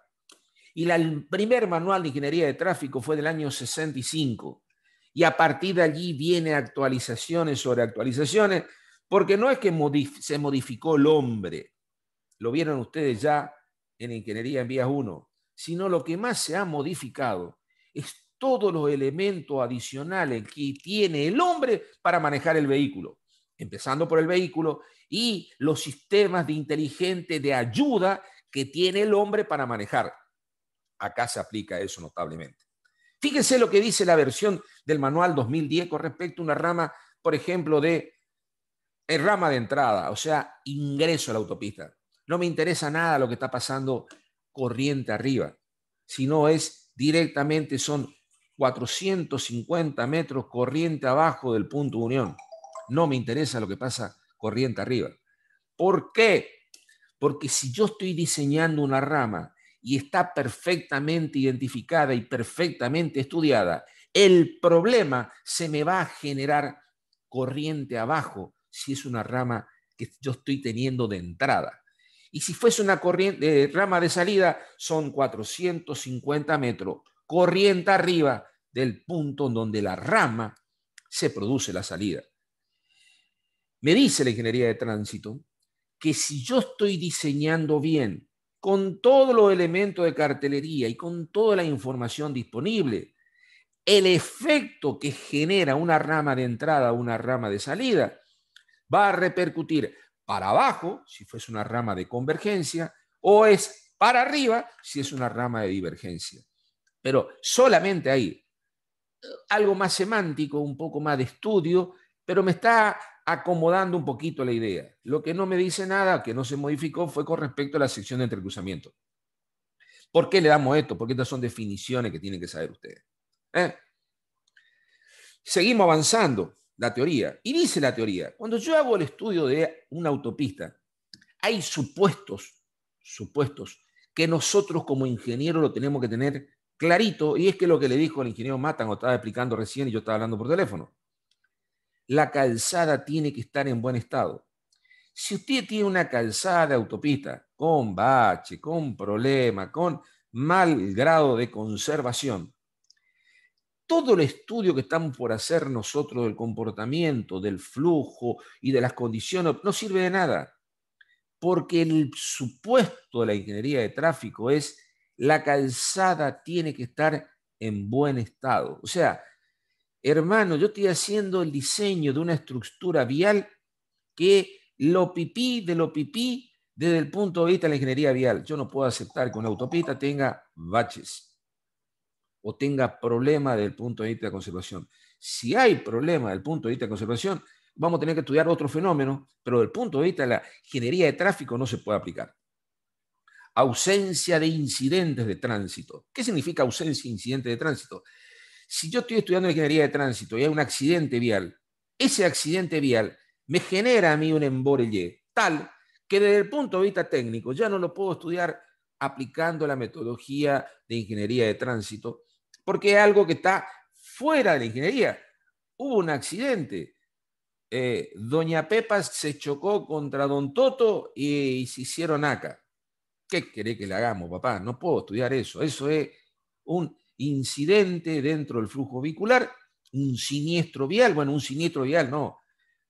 Y el primer manual de ingeniería de tráfico fue del año 65. Y a partir de allí viene actualizaciones sobre actualizaciones, porque no es que se modificó el hombre, lo vieron ustedes ya en Ingeniería en Vías 1, sino lo que más se ha modificado es todos los elementos adicionales que tiene el hombre para manejar el vehículo, empezando por el vehículo y los sistemas de inteligente de ayuda que tiene el hombre para manejar. Acá se aplica eso notablemente. Fíjense lo que dice la versión del manual 2010 con respecto a una rama, por ejemplo, de rama de entrada, o sea, ingreso a la autopista. No me interesa nada lo que está pasando corriente arriba, sino es directamente son 450 metros corriente abajo del punto de unión. No me interesa lo que pasa corriente arriba. ¿Por qué? Porque si yo estoy diseñando una rama y está perfectamente identificada y perfectamente estudiada, el problema se me va a generar corriente abajo si es una rama que yo estoy teniendo de entrada. Y si fuese una corriente, eh, rama de salida, son 450 metros corriente arriba del punto en donde la rama se produce la salida. Me dice la ingeniería de tránsito que si yo estoy diseñando bien, con todos los elementos de cartelería y con toda la información disponible, el efecto que genera una rama de entrada o una rama de salida va a repercutir para abajo, si fuese una rama de convergencia, o es para arriba, si es una rama de divergencia pero solamente ahí. Algo más semántico, un poco más de estudio, pero me está acomodando un poquito la idea. Lo que no me dice nada, que no se modificó, fue con respecto a la sección de entrecruzamiento. ¿Por qué le damos esto? Porque estas son definiciones que tienen que saber ustedes. ¿eh? Seguimos avanzando la teoría. Y dice la teoría, cuando yo hago el estudio de una autopista, hay supuestos, supuestos, que nosotros como ingenieros lo tenemos que tener clarito, y es que lo que le dijo el ingeniero Matan, o estaba explicando recién y yo estaba hablando por teléfono, la calzada tiene que estar en buen estado. Si usted tiene una calzada de autopista con bache, con problema, con mal grado de conservación, todo el estudio que estamos por hacer nosotros del comportamiento, del flujo y de las condiciones no sirve de nada, porque el supuesto de la ingeniería de tráfico es la calzada tiene que estar en buen estado. O sea, hermano, yo estoy haciendo el diseño de una estructura vial que lo pipí de lo pipí desde el punto de vista de la ingeniería vial. Yo no puedo aceptar que una autopista tenga baches o tenga problemas desde el punto de vista de conservación. Si hay problema desde el punto de vista de conservación, vamos a tener que estudiar otro fenómeno, pero desde el punto de vista de la ingeniería de tráfico no se puede aplicar ausencia de incidentes de tránsito. ¿Qué significa ausencia de incidentes de tránsito? Si yo estoy estudiando ingeniería de tránsito y hay un accidente vial, ese accidente vial me genera a mí un emborelle tal que desde el punto de vista técnico ya no lo puedo estudiar aplicando la metodología de ingeniería de tránsito, porque es algo que está fuera de la ingeniería. Hubo un accidente. Eh, doña Pepa se chocó contra Don Toto y se hicieron acá. ¿Qué querés que le hagamos, papá? No puedo estudiar eso. Eso es un incidente dentro del flujo vehicular, un siniestro vial. Bueno, un siniestro vial no.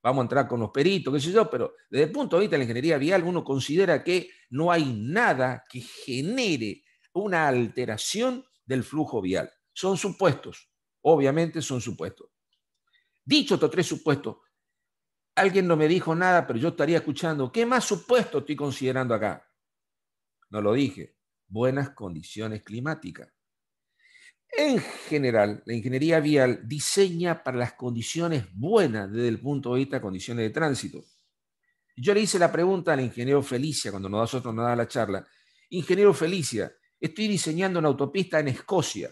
Vamos a entrar con los peritos, qué sé yo, pero desde el punto de vista de la ingeniería vial, uno considera que no hay nada que genere una alteración del flujo vial. Son supuestos, obviamente son supuestos. Dicho estos tres supuestos, alguien no me dijo nada, pero yo estaría escuchando, ¿qué más supuesto estoy considerando acá? no lo dije, buenas condiciones climáticas. En general, la ingeniería vial diseña para las condiciones buenas desde el punto de vista de condiciones de tránsito. Yo le hice la pregunta al ingeniero Felicia cuando nosotros nos da la charla. Ingeniero Felicia, estoy diseñando una autopista en Escocia.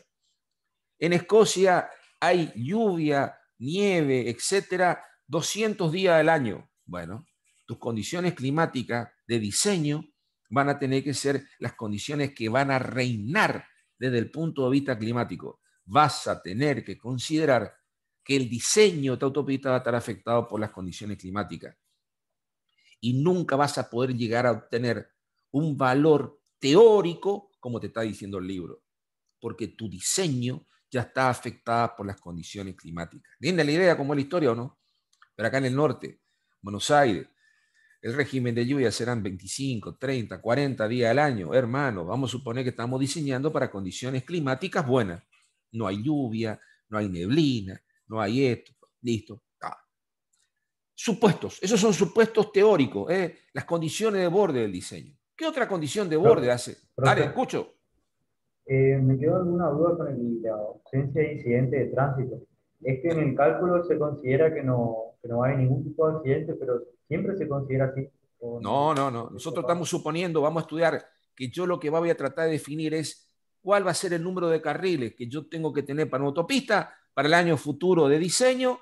En Escocia hay lluvia, nieve, etcétera, 200 días al año. Bueno, tus condiciones climáticas de diseño van a tener que ser las condiciones que van a reinar desde el punto de vista climático. Vas a tener que considerar que el diseño de tu autopista va a estar afectado por las condiciones climáticas. Y nunca vas a poder llegar a obtener un valor teórico como te está diciendo el libro, porque tu diseño ya está afectado por las condiciones climáticas. ¿Entiendes la idea como es la historia o no? Pero acá en el norte, Buenos Aires, el régimen de lluvia serán 25, 30, 40 días al año. Hermano, vamos a suponer que estamos diseñando para condiciones climáticas buenas. No hay lluvia, no hay neblina, no hay esto. Listo. Supuestos. Esos son supuestos teóricos. ¿eh? Las condiciones de borde del diseño. ¿Qué otra condición de borde hace? Dale, escucho. Eh, me quedó alguna duda con la ausencia de incidente de tránsito. Es que en el cálculo se considera que no, que no hay ningún tipo de accidente, pero ¿Siempre se considera así? No, no, no. Nosotros estamos suponiendo, vamos a estudiar, que yo lo que voy a tratar de definir es cuál va a ser el número de carriles que yo tengo que tener para una autopista para el año futuro de diseño,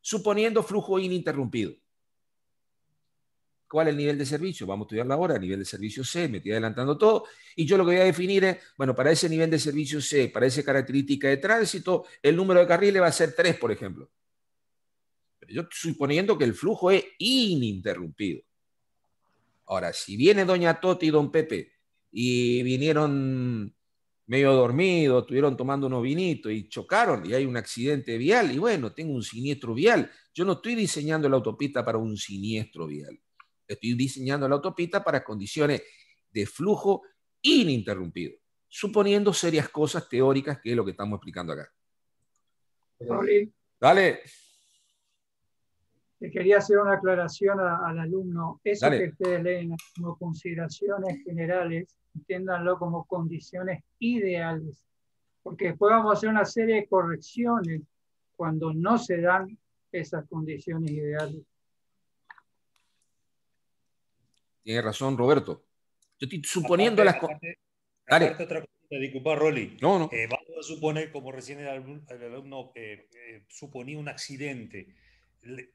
suponiendo flujo ininterrumpido. ¿Cuál es el nivel de servicio? Vamos a estudiarlo ahora, el nivel de servicio C, me estoy adelantando todo. Y yo lo que voy a definir es, bueno, para ese nivel de servicio C, para esa característica de tránsito, el número de carriles va a ser 3, por ejemplo. Yo estoy suponiendo que el flujo es ininterrumpido. Ahora, si viene Doña Toti y Don Pepe y vinieron medio dormidos, estuvieron tomando unos vinitos y chocaron y hay un accidente vial y bueno, tengo un siniestro vial. Yo no estoy diseñando la autopista para un siniestro vial. Estoy diseñando la autopista para condiciones de flujo ininterrumpido, suponiendo serias cosas teóricas que es lo que estamos explicando acá. Dale. Le quería hacer una aclaración al alumno. Eso que ustedes leen como consideraciones generales, entiéndanlo como condiciones ideales, porque después vamos a hacer una serie de correcciones cuando no se dan esas condiciones ideales. Tiene razón, Roberto. Yo estoy suponiendo las cosas. Dale. disculpa, Rolly. No, no. Eh, vamos a suponer, como recién el, alumno eh, eh, suponía un accidente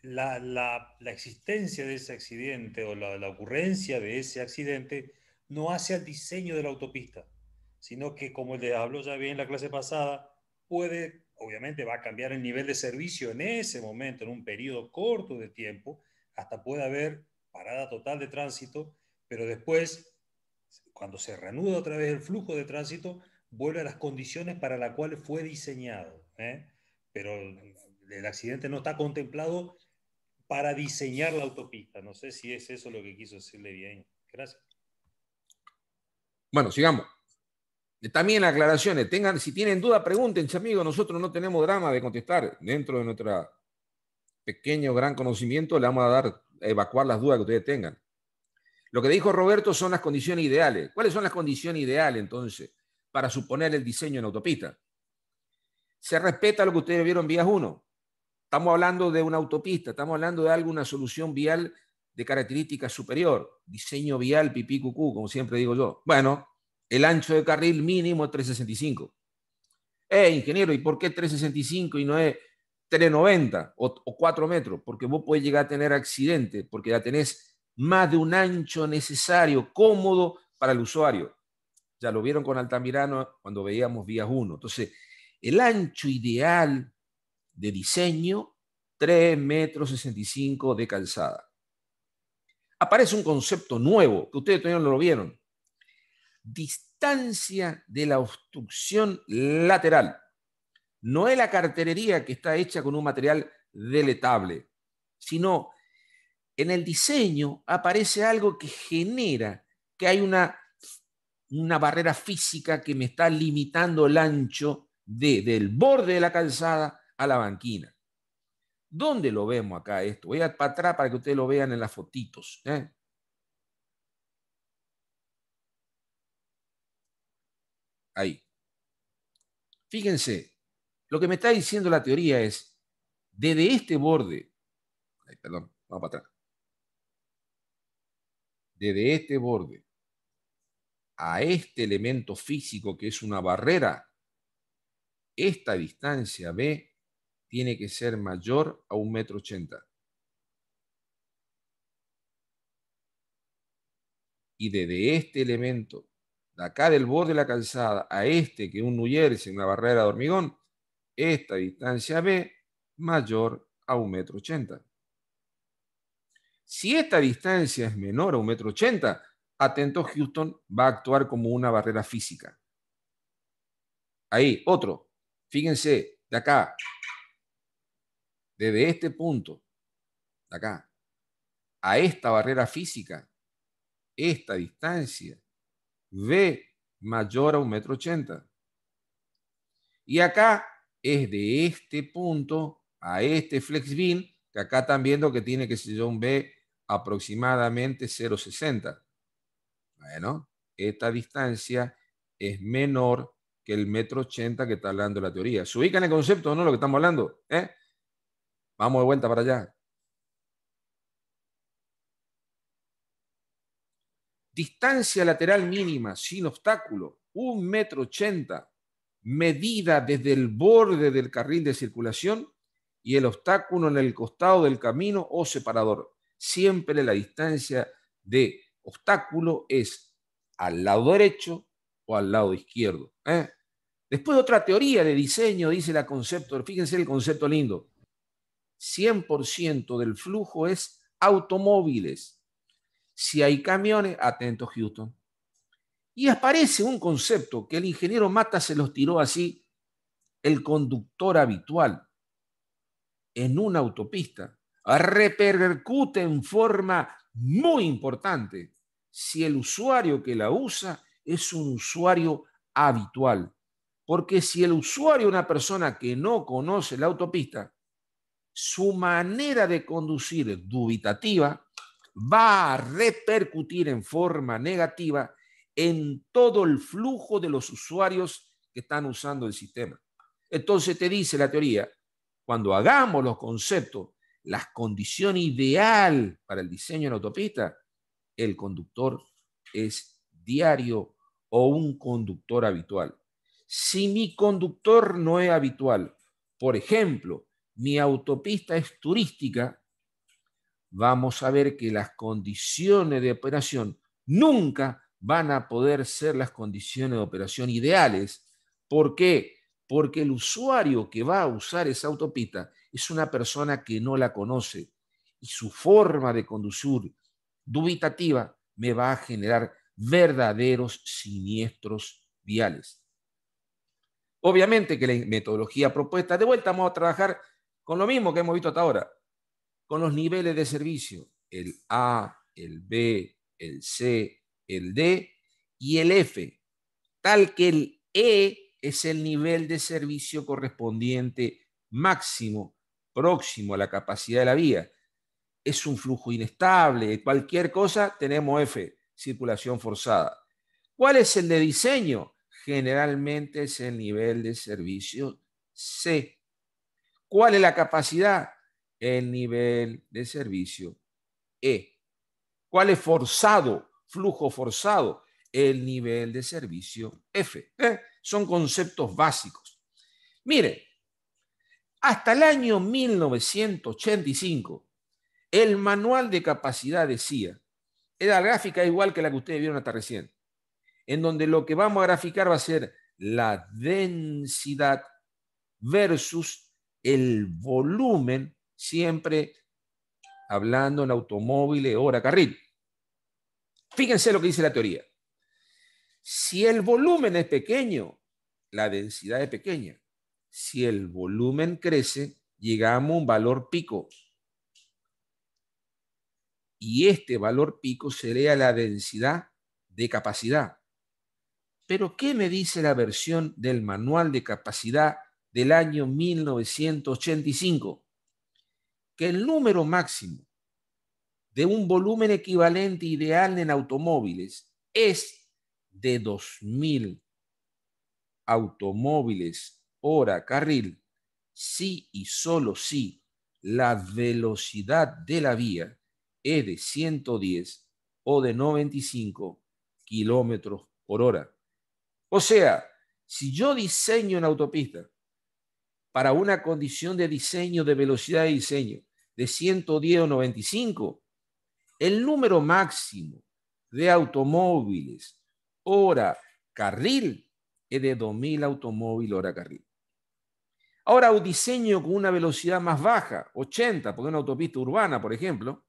la, la, existencia de ese accidente o la, ocurrencia de ese accidente no hace al diseño de la autopista, sino que, como les habló ya bien en la clase pasada, puede, obviamente va a cambiar el nivel de servicio en ese momento, en un periodo corto de tiempo, hasta puede haber parada total de tránsito, pero después, cuando se reanuda otra vez el flujo de tránsito, vuelve a las condiciones para las cuales fue diseñado. ¿eh? Pero el accidente no está contemplado para diseñar la autopista. No sé si es eso lo que quiso decirle bien. Gracias. Bueno, sigamos. Eh, también aclaraciones. Tengan, si tienen duda, pregúntense, amigos. Nosotros no tenemos drama de contestar. Dentro de nuestro pequeño, gran conocimiento, le vamos a dar, evacuar las dudas que ustedes tengan. Lo que dijo Roberto son las condiciones ideales. ¿Cuáles son las condiciones ideales, entonces, para suponer el diseño en autopista? Se respeta lo que ustedes vieron en vías 1 estamos hablando de una autopista, estamos hablando de alguna solución vial de característica superior, diseño vial pipí cucú, como siempre digo yo. Bueno, el ancho de carril mínimo es 365. Eh, ingeniero, ¿y por qué 365 y no es 390 o, o 4 metros? Porque vos podés llegar a tener accidente, porque ya tenés más de un ancho necesario, cómodo para el usuario. Ya lo vieron con Altamirano cuando veíamos vías 1. Entonces, el ancho ideal de diseño, 3 metros 65 de calzada. Aparece un concepto nuevo que ustedes todavía no lo vieron. Distancia de la obstrucción lateral. No es la carterería que está hecha con un material deletable, sino en el diseño aparece algo que genera que hay una, una barrera física que me está limitando el ancho del borde de la calzada a la banquina. ¿Dónde lo vemos acá esto? Voy a para atrás para que ustedes lo vean en las fotitos. ¿eh? Ahí. Fíjense, lo que me está diciendo la teoría es, desde este borde, perdón, vamos para atrás. Desde este borde a este elemento físico que es una barrera, esta distancia B tiene que ser mayor a un metro ochenta. Y desde este elemento, de acá del borde de la calzada a este, que es un se en una barrera de hormigón, esta distancia B mayor a un metro ochenta. Si esta distancia es menor a un metro ochenta, atento Houston va a actuar como una barrera física. Ahí, otro. Fíjense, de acá desde este punto, acá, a esta barrera física, esta distancia, B mayor a un metro ochenta. Y acá es de este punto a este flex que acá están viendo que tiene, que ser un B aproximadamente 0,60. Bueno, esta distancia es menor que el metro ochenta que está hablando la teoría. ¿Se ubican el concepto o no lo que estamos hablando? ¿Eh? Vamos de vuelta para allá. Distancia lateral mínima sin obstáculo, un metro ochenta, medida desde el borde del carril de circulación y el obstáculo en el costado del camino o separador. Siempre la distancia de obstáculo es al lado derecho o al lado izquierdo. ¿eh? Después otra teoría de diseño, dice la concepto, fíjense el concepto lindo. 100% del flujo es automóviles. Si hay camiones, atento Houston. Y aparece un concepto que el ingeniero Mata se los tiró así, el conductor habitual en una autopista repercute en forma muy importante si el usuario que la usa es un usuario habitual. Porque si el usuario es una persona que no conoce la autopista, su manera de conducir dubitativa va a repercutir en forma negativa en todo el flujo de los usuarios que están usando el sistema. Entonces te dice la teoría, cuando hagamos los conceptos, las condición ideal para el diseño de la autopista, el conductor es diario o un conductor habitual. Si mi conductor no es habitual, por ejemplo, mi autopista es turística, vamos a ver que las condiciones de operación nunca van a poder ser las condiciones de operación ideales. ¿Por qué? Porque el usuario que va a usar esa autopista es una persona que no la conoce y su forma de conducir dubitativa me va a generar verdaderos siniestros viales. Obviamente que la metodología propuesta, de vuelta vamos a trabajar con lo mismo que hemos visto hasta ahora, con los niveles de servicio, el A, el B, el C, el D y el F, tal que el E es el nivel de servicio correspondiente máximo próximo a la capacidad de la vía. Es un flujo inestable, cualquier cosa tenemos F, circulación forzada. ¿Cuál es el de diseño? Generalmente es el nivel de servicio C ¿Cuál es la capacidad? El nivel de servicio. E. ¿Cuál es forzado? Flujo forzado. El nivel de servicio F. ¿Eh? Son conceptos básicos. Mire, hasta el año 1985, el manual de capacidad decía, era gráfica igual que la que ustedes vieron hasta recién, en donde lo que vamos a graficar va a ser la densidad versus el volumen, siempre hablando en automóviles, eh, hora, carril. Fíjense lo que dice la teoría. Si el volumen es pequeño, la densidad es pequeña. Si el volumen crece, llegamos a un valor pico. Y este valor pico sería la densidad de capacidad. Pero, ¿qué me dice la versión del manual de capacidad del año 1985, que el número máximo de un volumen equivalente ideal en automóviles es de 2.000 automóviles hora carril, si y solo si la velocidad de la vía es de 110 o de 95 kilómetros por hora. O sea, si yo diseño una autopista para una condición de diseño, de velocidad de diseño de 110 o 95, el número máximo de automóviles hora carril es de 2.000 automóviles hora carril. Ahora, un diseño con una velocidad más baja, 80, porque una autopista urbana, por ejemplo,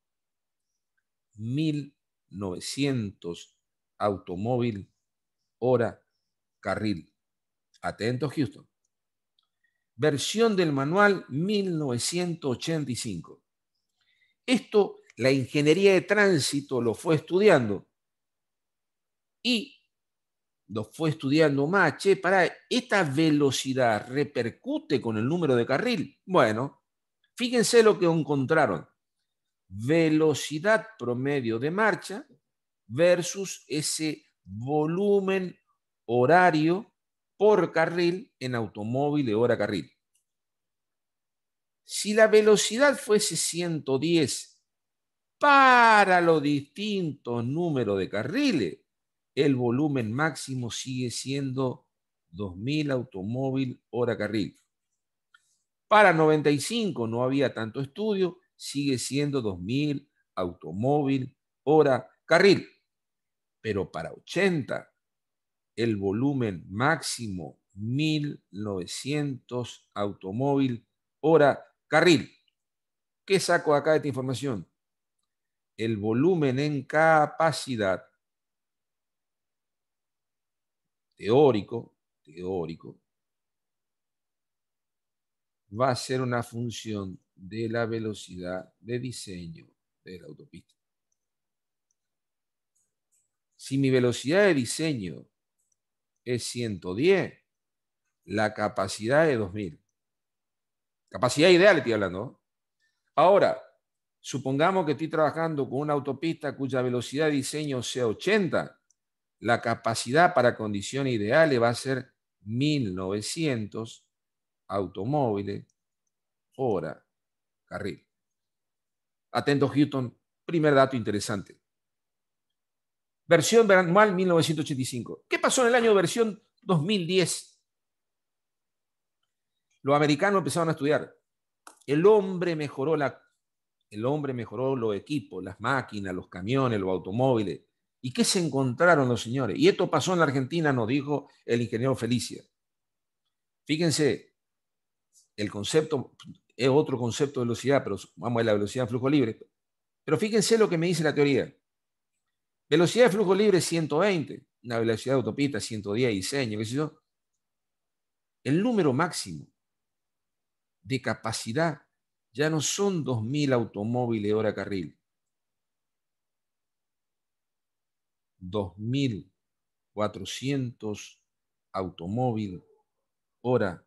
1.900 automóviles hora carril. Atentos, Houston versión del manual 1985. Esto la ingeniería de tránsito lo fue estudiando y lo fue estudiando más, che, para esta velocidad repercute con el número de carril. Bueno, fíjense lo que encontraron. Velocidad promedio de marcha versus ese volumen horario por carril en automóvil de hora carril. Si la velocidad fuese 110 para los distintos números de carriles, el volumen máximo sigue siendo 2000 automóvil hora carril. Para 95 no había tanto estudio, sigue siendo 2000 automóvil hora carril. Pero para 80 el volumen máximo 1900 automóvil hora carril. ¿Qué saco acá de esta información? El volumen en capacidad teórico, teórico, va a ser una función de la velocidad de diseño de la autopista. Si mi velocidad de diseño es 110. La capacidad de 2000. Capacidad ideal estoy hablando. Ahora, supongamos que estoy trabajando con una autopista cuya velocidad de diseño sea 80. La capacidad para condiciones ideales va a ser 1900 automóviles hora carril. Atento Hilton, primer dato interesante versión veranual 1985. ¿Qué pasó en el año versión 2010? Los americanos empezaron a estudiar. El hombre mejoró la, el hombre mejoró los equipos, las máquinas, los camiones, los automóviles. ¿Y qué se encontraron los señores? Y esto pasó en la Argentina, nos dijo el ingeniero Felicia. Fíjense, el concepto es otro concepto de velocidad, pero vamos a la velocidad en flujo libre. Pero fíjense lo que me dice la teoría. Velocidad de flujo libre 120, una velocidad de autopista 110, diseño, El número máximo de capacidad ya no son 2.000 automóviles hora carril. 2.400 automóviles hora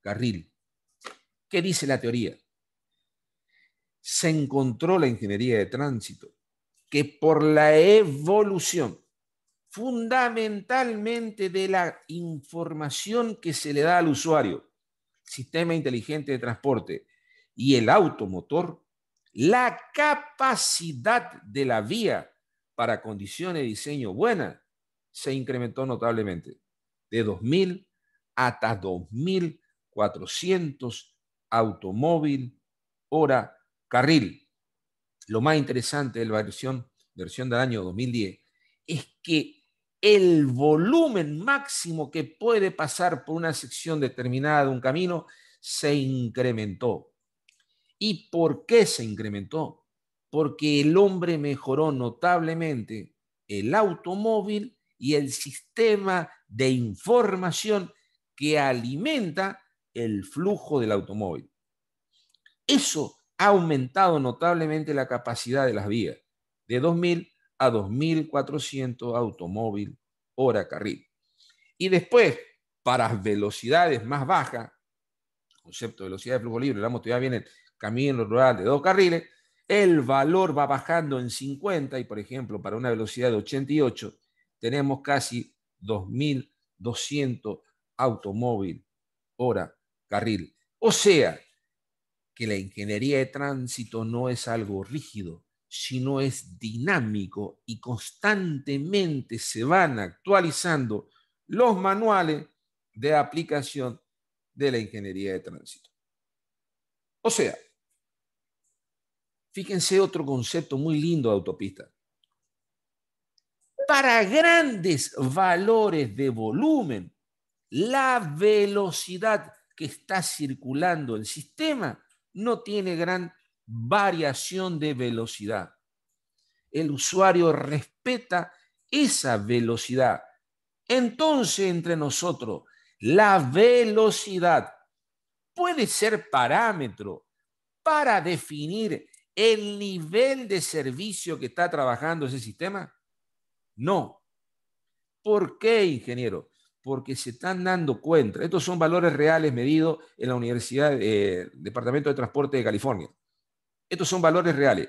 carril. ¿Qué dice la teoría? Se encontró la ingeniería de tránsito que por la evolución fundamentalmente de la información que se le da al usuario, sistema inteligente de transporte y el automotor, la capacidad de la vía para condiciones de diseño buenas se incrementó notablemente, de 2.000 hasta 2.400 automóvil hora carril lo más interesante de la versión, versión del año 2010 es que el volumen máximo que puede pasar por una sección determinada de un camino se incrementó. ¿Y por qué se incrementó? Porque el hombre mejoró notablemente el automóvil y el sistema de información que alimenta el flujo del automóvil. Eso ha aumentado notablemente la capacidad de las vías, de 2.000 a 2.400 automóvil hora carril. Y después, para velocidades más bajas, concepto de velocidad de flujo libre, la viene camino rural de dos carriles, el valor va bajando en 50 y, por ejemplo, para una velocidad de 88, tenemos casi 2.200 automóvil hora carril. O sea, que la ingeniería de tránsito no es algo rígido, sino es dinámico y constantemente se van actualizando los manuales de aplicación de la ingeniería de tránsito. O sea, fíjense otro concepto muy lindo de autopista. Para grandes valores de volumen, la velocidad que está circulando el sistema no tiene gran variación de velocidad. El usuario respeta esa velocidad. Entonces, entre nosotros, la velocidad puede ser parámetro para definir el nivel de servicio que está trabajando ese sistema? No. ¿Por qué, ingeniero? porque se están dando cuenta. Estos son valores reales medidos en la Universidad, eh, Departamento de Transporte de California. Estos son valores reales.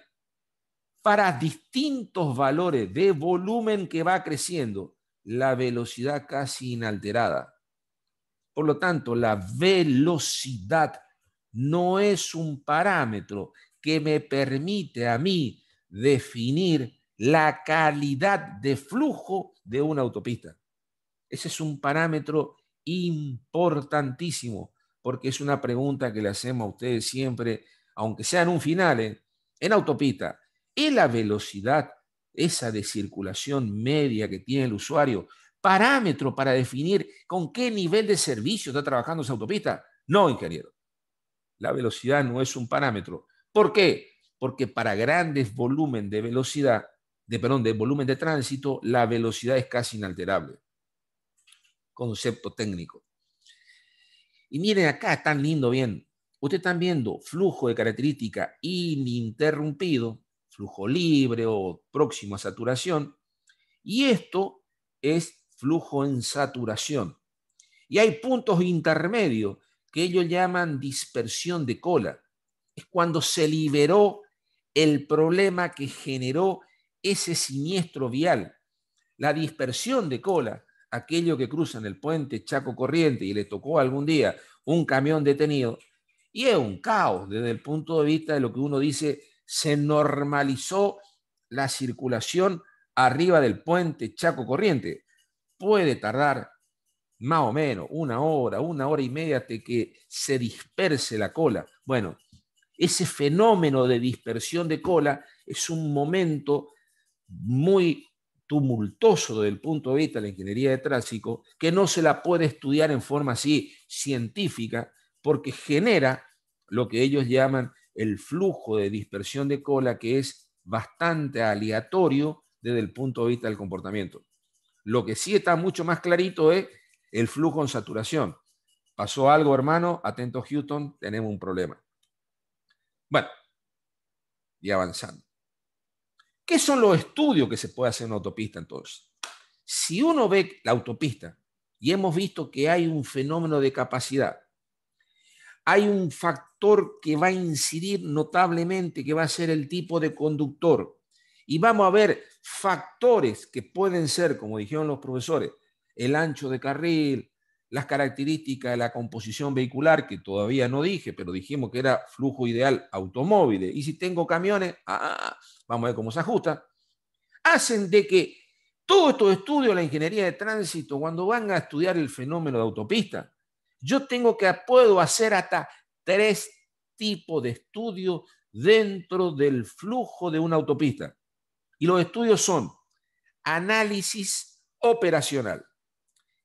Para distintos valores de volumen que va creciendo, la velocidad casi inalterada. Por lo tanto, la velocidad no es un parámetro que me permite a mí definir la calidad de flujo de una autopista. Ese es un parámetro importantísimo, porque es una pregunta que le hacemos a ustedes siempre, aunque sea en un final, ¿eh? en, autopista. ¿Es la velocidad, esa de circulación media que tiene el usuario, parámetro para definir con qué nivel de servicio está trabajando esa autopista? No, ingeniero. La velocidad no es un parámetro. ¿Por qué? Porque para grandes volúmenes de velocidad, de, perdón, de volumen de tránsito, la velocidad es casi inalterable concepto técnico. Y miren acá, tan lindo, bien. Ustedes están viendo flujo de característica ininterrumpido, flujo libre o próximo a saturación. Y esto es flujo en saturación. Y hay puntos intermedios que ellos llaman dispersión de cola. Es cuando se liberó el problema que generó ese siniestro vial. La dispersión de cola Aquello que cruzan el puente Chaco Corriente y le tocó algún día un camión detenido, y es un caos desde el punto de vista de lo que uno dice, se normalizó la circulación arriba del puente Chaco Corriente. Puede tardar más o menos una hora, una hora y media hasta que se disperse la cola. Bueno, ese fenómeno de dispersión de cola es un momento muy tumultuoso desde el punto de vista de la ingeniería de tráfico, que no se la puede estudiar en forma así científica, porque genera lo que ellos llaman el flujo de dispersión de cola, que es bastante aleatorio desde el punto de vista del comportamiento. Lo que sí está mucho más clarito es el flujo en saturación. Pasó algo, hermano, atento Houston, tenemos un problema. Bueno, y avanzando. ¿Qué son los estudios que se puede hacer en una autopista entonces? Si uno ve la autopista y hemos visto que hay un fenómeno de capacidad, hay un factor que va a incidir notablemente, que va a ser el tipo de conductor. Y vamos a ver factores que pueden ser, como dijeron los profesores, el ancho de carril, las características de la composición vehicular, que todavía no dije, pero dijimos que era flujo ideal automóviles, y si tengo camiones, ah, ah, ah, vamos a ver cómo se ajusta, hacen de que todos estos estudios de la ingeniería de tránsito, cuando van a estudiar el fenómeno de autopista, yo tengo que, puedo hacer hasta tres tipos de estudios dentro del flujo de una autopista. Y los estudios son análisis operacional,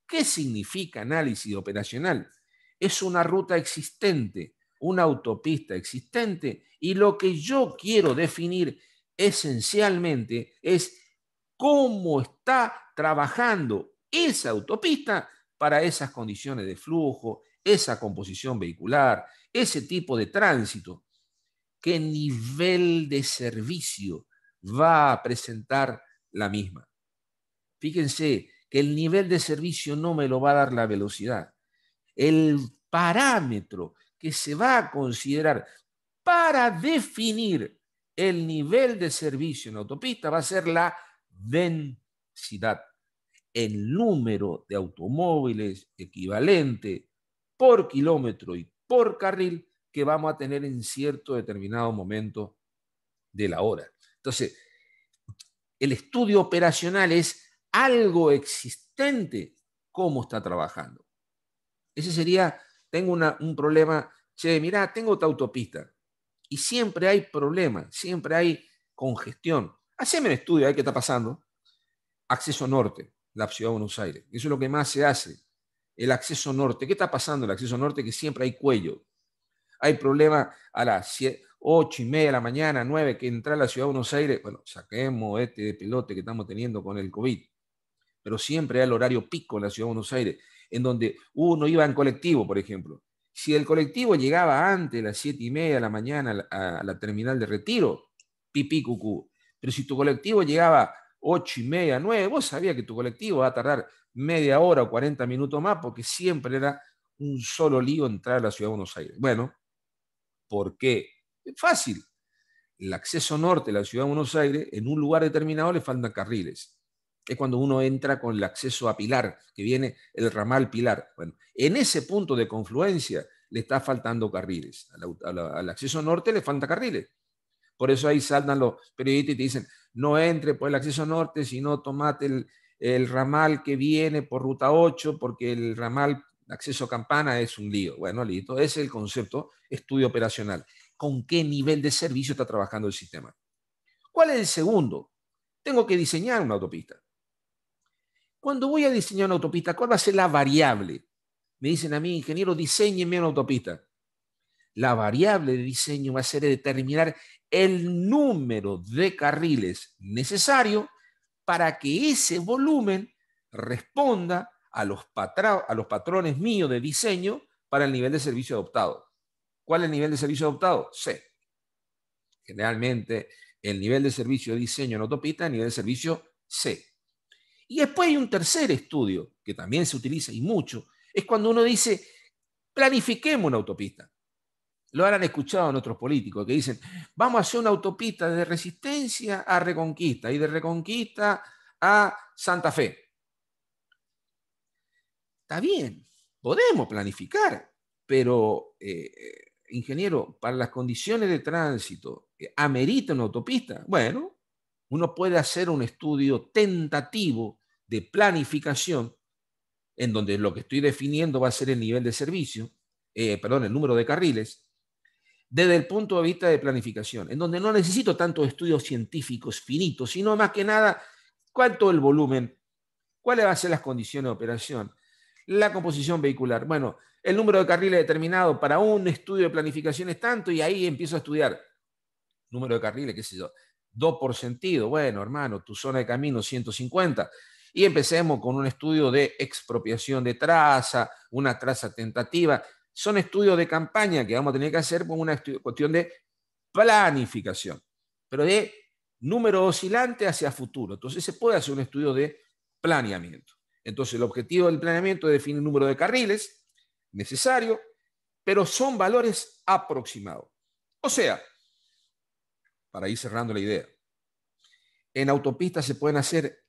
¿Qué significa análisis operacional? Es una ruta existente, una autopista existente, y lo que yo quiero definir esencialmente es cómo está trabajando esa autopista para esas condiciones de flujo, esa composición vehicular, ese tipo de tránsito. ¿Qué nivel de servicio va a presentar la misma? Fíjense, que el nivel de servicio no me lo va a dar la velocidad. El parámetro que se va a considerar para definir el nivel de servicio en autopista va a ser la densidad, el número de automóviles equivalente por kilómetro y por carril que vamos a tener en cierto determinado momento de la hora. Entonces, el estudio operacional es algo existente, cómo está trabajando. Ese sería, tengo un problema, che, mirá, tengo otra autopista. Y siempre hay problemas, siempre hay congestión. Haceme un estudio, a qué está pasando. Acceso norte, la ciudad de Buenos Aires. Eso es lo que más se hace. El acceso norte. ¿Qué está pasando en el acceso norte? Que siempre hay cuello. Hay problemas a las 8 y media de la mañana, 9, que entra a la ciudad de Buenos Aires. Bueno, saquemos este pelote que estamos teniendo con el COVID pero siempre era el horario pico en la ciudad de Buenos Aires, en donde uno iba en colectivo, por ejemplo. Si el colectivo llegaba antes, de las siete y media de la mañana, a la terminal de retiro, pipí cucú. Pero si tu colectivo llegaba ocho y media, nueve, vos sabías que tu colectivo va a tardar media hora o 40 minutos más, porque siempre era un solo lío entrar a la ciudad de Buenos Aires. Bueno, ¿por qué? Es fácil. El acceso norte de la ciudad de Buenos Aires, en un lugar determinado le faltan carriles es cuando uno entra con el acceso a Pilar, que viene el ramal Pilar. Bueno, en ese punto de confluencia le está faltando carriles. al, acceso norte le falta carriles. Por eso ahí saltan los periodistas y te dicen, no entre por el acceso norte, sino tomate el, ramal que viene por ruta 8, porque el ramal acceso a campana es un lío. Bueno, listo, ese es el concepto, estudio operacional. ¿Con qué nivel de servicio está trabajando el sistema? ¿Cuál es el segundo? Tengo que diseñar una autopista. Cuando voy a diseñar una autopista, ¿cuál va a ser la variable? Me dicen a mí, ingeniero, diseñenme una autopista. La variable de diseño va a ser determinar el número de carriles necesario para que ese volumen responda a los, a los patrones míos de diseño para el nivel de servicio adoptado. ¿Cuál es el nivel de servicio adoptado? C. Generalmente, el nivel de servicio de diseño en autopista, el nivel de servicio C. Y después hay un tercer estudio, que también se utiliza y mucho, es cuando uno dice, planifiquemos una autopista. Lo habrán escuchado en otros políticos que dicen, vamos a hacer una autopista de resistencia a reconquista y de reconquista a Santa Fe. Está bien, podemos planificar, pero, eh, eh, ingeniero, para las condiciones de tránsito, ¿amerita una autopista? Bueno, uno puede hacer un estudio tentativo de planificación, en donde lo que estoy definiendo va a ser el nivel de servicio, eh, perdón, el número de carriles, desde el punto de vista de planificación, en donde no necesito tantos estudios científicos finitos, sino más que nada cuánto el volumen, cuáles van a ser las condiciones de operación, la composición vehicular. Bueno, el número de carriles determinado para un estudio de planificación es tanto y ahí empiezo a estudiar número de carriles, qué sé yo, 2 por sentido. Bueno, hermano, tu zona de camino 150. Y empecemos con un estudio de expropiación de traza, una traza tentativa. Son estudios de campaña que vamos a tener que hacer con una cuestión de planificación, pero de número oscilante hacia futuro. Entonces se puede hacer un estudio de planeamiento. Entonces el objetivo del planeamiento es definir el número de carriles necesario, pero son valores aproximados. O sea, para ir cerrando la idea. En autopistas se pueden hacer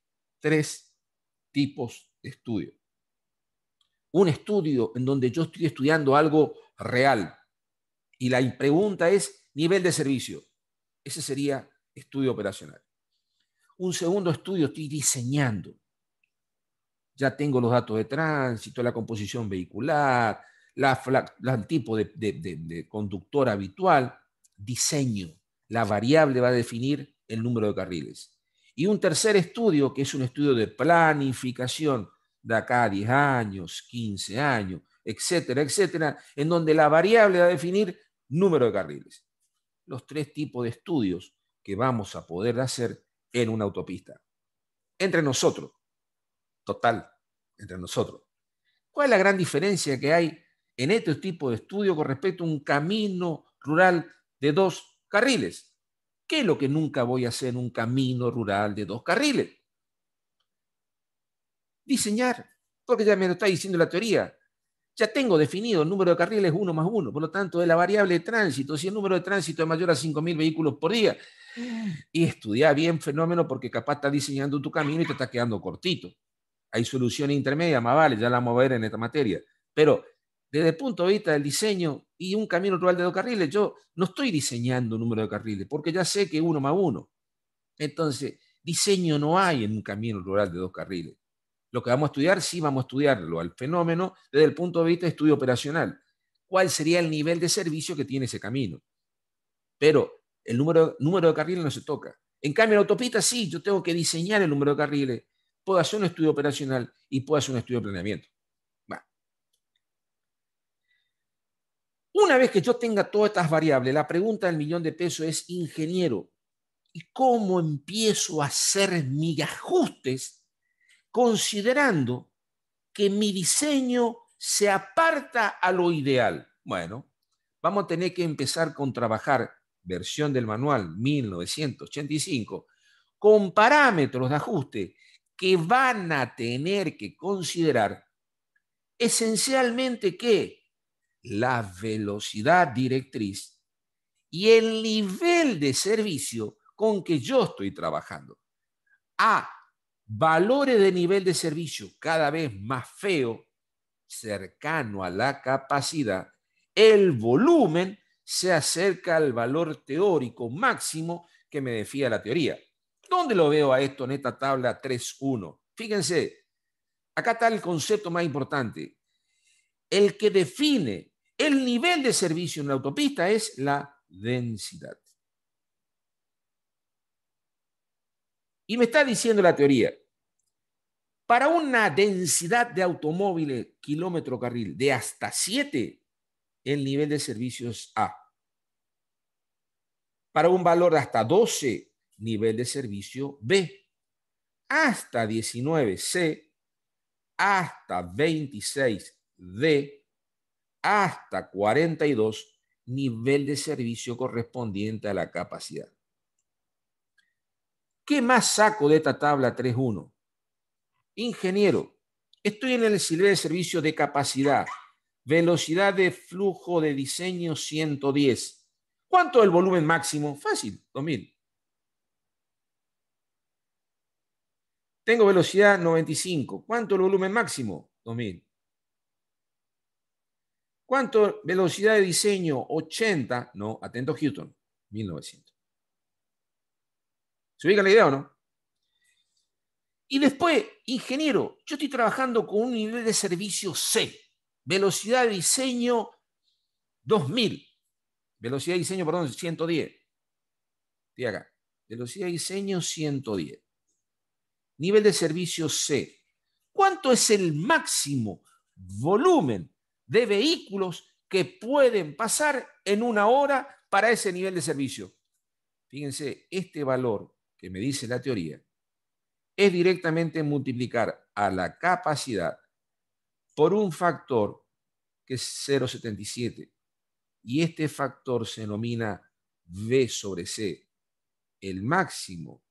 tres tipos de estudio. Un estudio en donde yo estoy estudiando algo real y la pregunta es nivel de servicio. Ese sería estudio operacional. Un segundo estudio, estoy diseñando. Ya tengo los datos de tránsito, la composición vehicular, la, el tipo de conductor habitual, diseño. La variable va a definir el número de carriles. Y un tercer estudio, que es un estudio de planificación de acá a 10 años, 15 años, etcétera, etcétera, en donde la variable va a definir número de carriles. Los tres tipos de estudios que vamos a poder hacer en una autopista. Entre nosotros, total, entre nosotros. ¿Cuál es la gran diferencia que hay en este tipo de estudio con respecto a un camino rural de dos, carriles. ¿Qué es lo que nunca voy a hacer en un camino rural de dos carriles? Diseñar, porque ya me lo está diciendo la teoría. Ya tengo definido el número de carriles 1 más 1, por lo tanto es la variable de tránsito. Si el número de tránsito es mayor a 5.000 vehículos por día, y estudiar bien fenómeno porque capaz está diseñando tu camino y te está quedando cortito. Hay soluciones intermedias, más vale, ya la vamos a ver en esta materia. Pero desde el punto de vista del diseño y un camino rural de dos carriles, yo no estoy diseñando un número de carriles, porque ya sé que uno más uno. Entonces, diseño no hay en un camino rural de dos carriles. Lo que vamos a estudiar, sí vamos a estudiarlo al fenómeno desde el punto de vista de estudio operacional. ¿Cuál sería el nivel de servicio que tiene ese camino? Pero el número, número de carriles no se toca. En cambio, en autopista sí, yo tengo que diseñar el número de carriles, puedo hacer un estudio operacional y puedo hacer un estudio de planeamiento. Una vez que yo tenga todas estas variables, la pregunta del millón de pesos es, ingeniero, ¿y cómo empiezo a hacer mis ajustes considerando que mi diseño se aparta a lo ideal? Bueno, vamos a tener que empezar con trabajar versión del manual 1985 con parámetros de ajuste que van a tener que considerar esencialmente que la velocidad directriz y el nivel de servicio con que yo estoy trabajando. A valores de nivel de servicio cada vez más feo, cercano a la capacidad, el volumen se acerca al valor teórico máximo que me defía la teoría. ¿Dónde lo veo a esto en esta tabla 3.1? Fíjense, acá está el concepto más importante. El que define el nivel de servicio en la autopista es la densidad. Y me está diciendo la teoría, para una densidad de automóviles kilómetro carril de hasta 7, el nivel de servicio es A. Para un valor de hasta 12, nivel de servicio B. Hasta 19, C. Hasta 26, D hasta 42 nivel de servicio correspondiente a la capacidad. ¿Qué más saco de esta tabla 3.1? Ingeniero, estoy en el nivel de servicio de capacidad, velocidad de flujo de diseño 110. ¿Cuánto es el volumen máximo? Fácil, 2000. Tengo velocidad 95. ¿Cuánto es el volumen máximo? 2000. ¿Cuánto? Velocidad de diseño, 80. No, atento Houston, 1900. ¿Se ubica la idea o no? Y después, ingeniero, yo estoy trabajando con un nivel de servicio C. Velocidad de diseño, 2000. Velocidad de diseño, perdón, 110. Estoy acá. Velocidad de diseño, 110. Nivel de servicio C. ¿Cuánto es el máximo volumen de vehículos que pueden pasar en una hora para ese nivel de servicio. Fíjense, este valor que me dice la teoría es directamente multiplicar a la capacidad por un factor que es 0,77 y este factor se denomina V sobre C, el máximo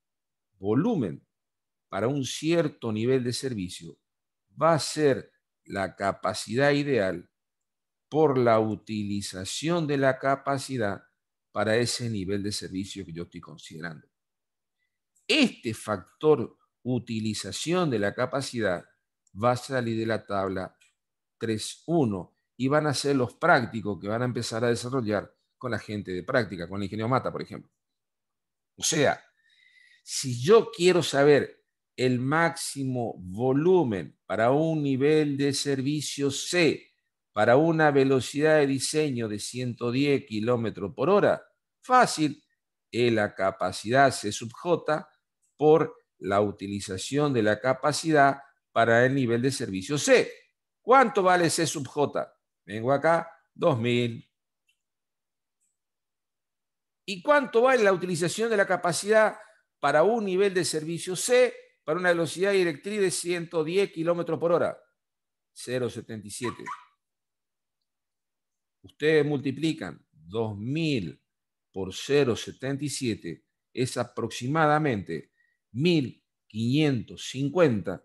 volumen para un cierto nivel de servicio va a ser la capacidad ideal por la utilización de la capacidad para ese nivel de servicio que yo estoy considerando. Este factor utilización de la capacidad va a salir de la tabla 3.1 y van a ser los prácticos que van a empezar a desarrollar con la gente de práctica, con el ingeniero Mata, por ejemplo. O sea, si yo quiero saber el máximo volumen para un nivel de servicio C, para una velocidad de diseño de 110 km por hora, fácil, es eh, la capacidad C sub J por la utilización de la capacidad para el nivel de servicio C. ¿Cuánto vale C sub J? Vengo acá, 2000. ¿Y cuánto vale la utilización de la capacidad para un nivel de servicio C? para una velocidad directriz de 110 kilómetros por hora. 0,77. Ustedes multiplican 2000 por 0,77, es aproximadamente 1550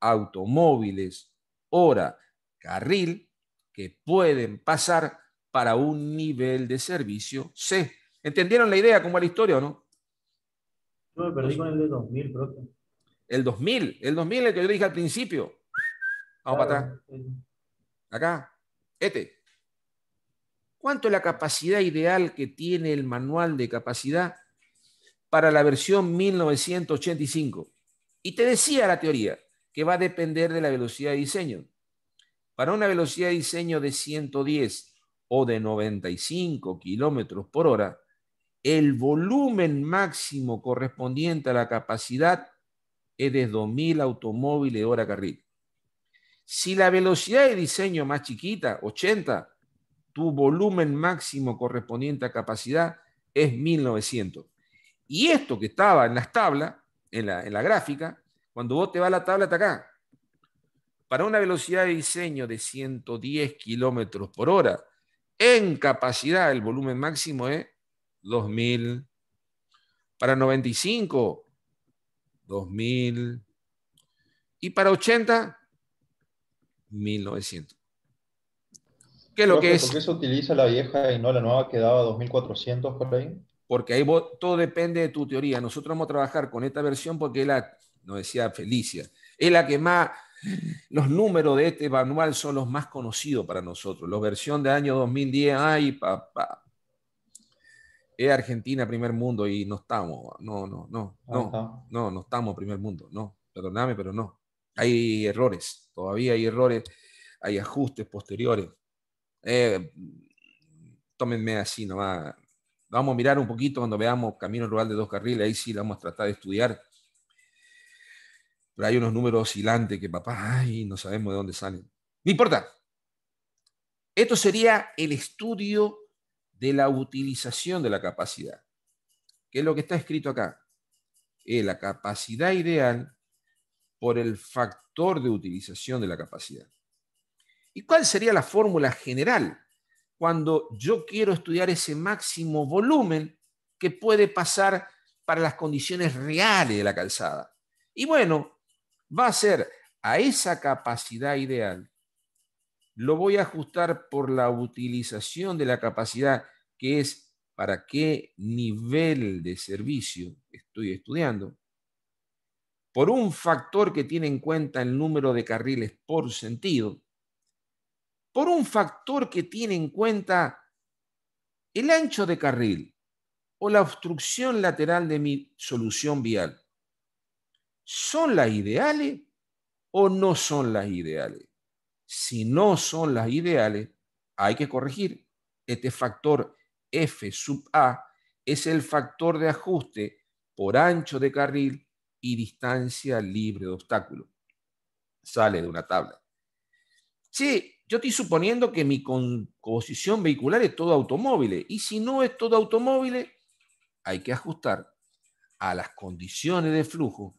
automóviles hora carril que pueden pasar para un nivel de servicio C. ¿Entendieron la idea ¿Cómo como la historia o no? Yo me perdí con el de 2000, profe. El 2000, el 2000, el que yo dije al principio. Vamos para atrás. Acá, este. ¿Cuánto es la capacidad ideal que tiene el manual de capacidad para la versión 1985? Y te decía la teoría que va a depender de la velocidad de diseño. Para una velocidad de diseño de 110 o de 95 kilómetros por hora, el volumen máximo correspondiente a la capacidad es de 2.000 automóviles hora carril. Si la velocidad de diseño más chiquita, 80, tu volumen máximo correspondiente a capacidad es 1900. Y esto que estaba en las tablas, en la, en la gráfica, cuando vos te vas a la tabla hasta acá, para una velocidad de diseño de 110 kilómetros por hora, en capacidad el volumen máximo es 2000. Para 95, 2000. Y para 80, 1900. ¿Qué lo que es? ¿Por qué se utiliza la vieja y no la nueva que daba 2400 por ahí? Porque ahí todo depende de tu teoría. Nosotros vamos a trabajar con esta versión porque es la, nos decía Felicia, es la que más, los números de este manual son los más conocidos para nosotros. La versión de año 2010, ay, papá, es Argentina primer mundo y no estamos, no, no, no, no, no, no estamos primer mundo, no, perdóname, pero no. Hay errores, todavía hay errores, hay ajustes posteriores. Eh, tómenme así nomás. Vamos a mirar un poquito cuando veamos Camino Rural de Dos Carriles, ahí sí vamos a tratar de estudiar. Pero hay unos números oscilantes que, papá, ay, no sabemos de dónde salen. No importa. Esto sería el estudio de la utilización de la capacidad. ¿Qué es lo que está escrito acá? Es eh, la capacidad ideal por el factor de utilización de la capacidad. ¿Y cuál sería la fórmula general cuando yo quiero estudiar ese máximo volumen que puede pasar para las condiciones reales de la calzada? Y bueno, va a ser a esa capacidad ideal lo voy a ajustar por la utilización de la capacidad, que es para qué nivel de servicio estoy estudiando, por un factor que tiene en cuenta el número de carriles por sentido, por un factor que tiene en cuenta el ancho de carril o la obstrucción lateral de mi solución vial. ¿Son las ideales o no son las ideales? si no son las ideales, hay que corregir. Este factor F sub A es el factor de ajuste por ancho de carril y distancia libre de obstáculo. Sale de una tabla. Sí, yo estoy suponiendo que mi composición vehicular es todo automóvil. Y si no es todo automóvil, hay que ajustar a las condiciones de flujo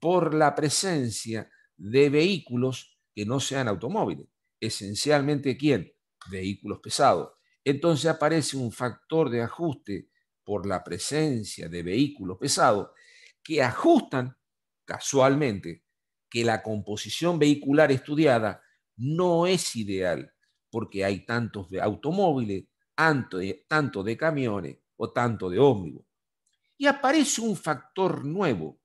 por la presencia de vehículos que no sean automóviles, esencialmente quién? Vehículos pesados. Entonces aparece un factor de ajuste por la presencia de vehículos pesados que ajustan casualmente que la composición vehicular estudiada no es ideal porque hay tantos de automóviles, tanto de, camiones o tanto de ómnibus. Y aparece un factor nuevo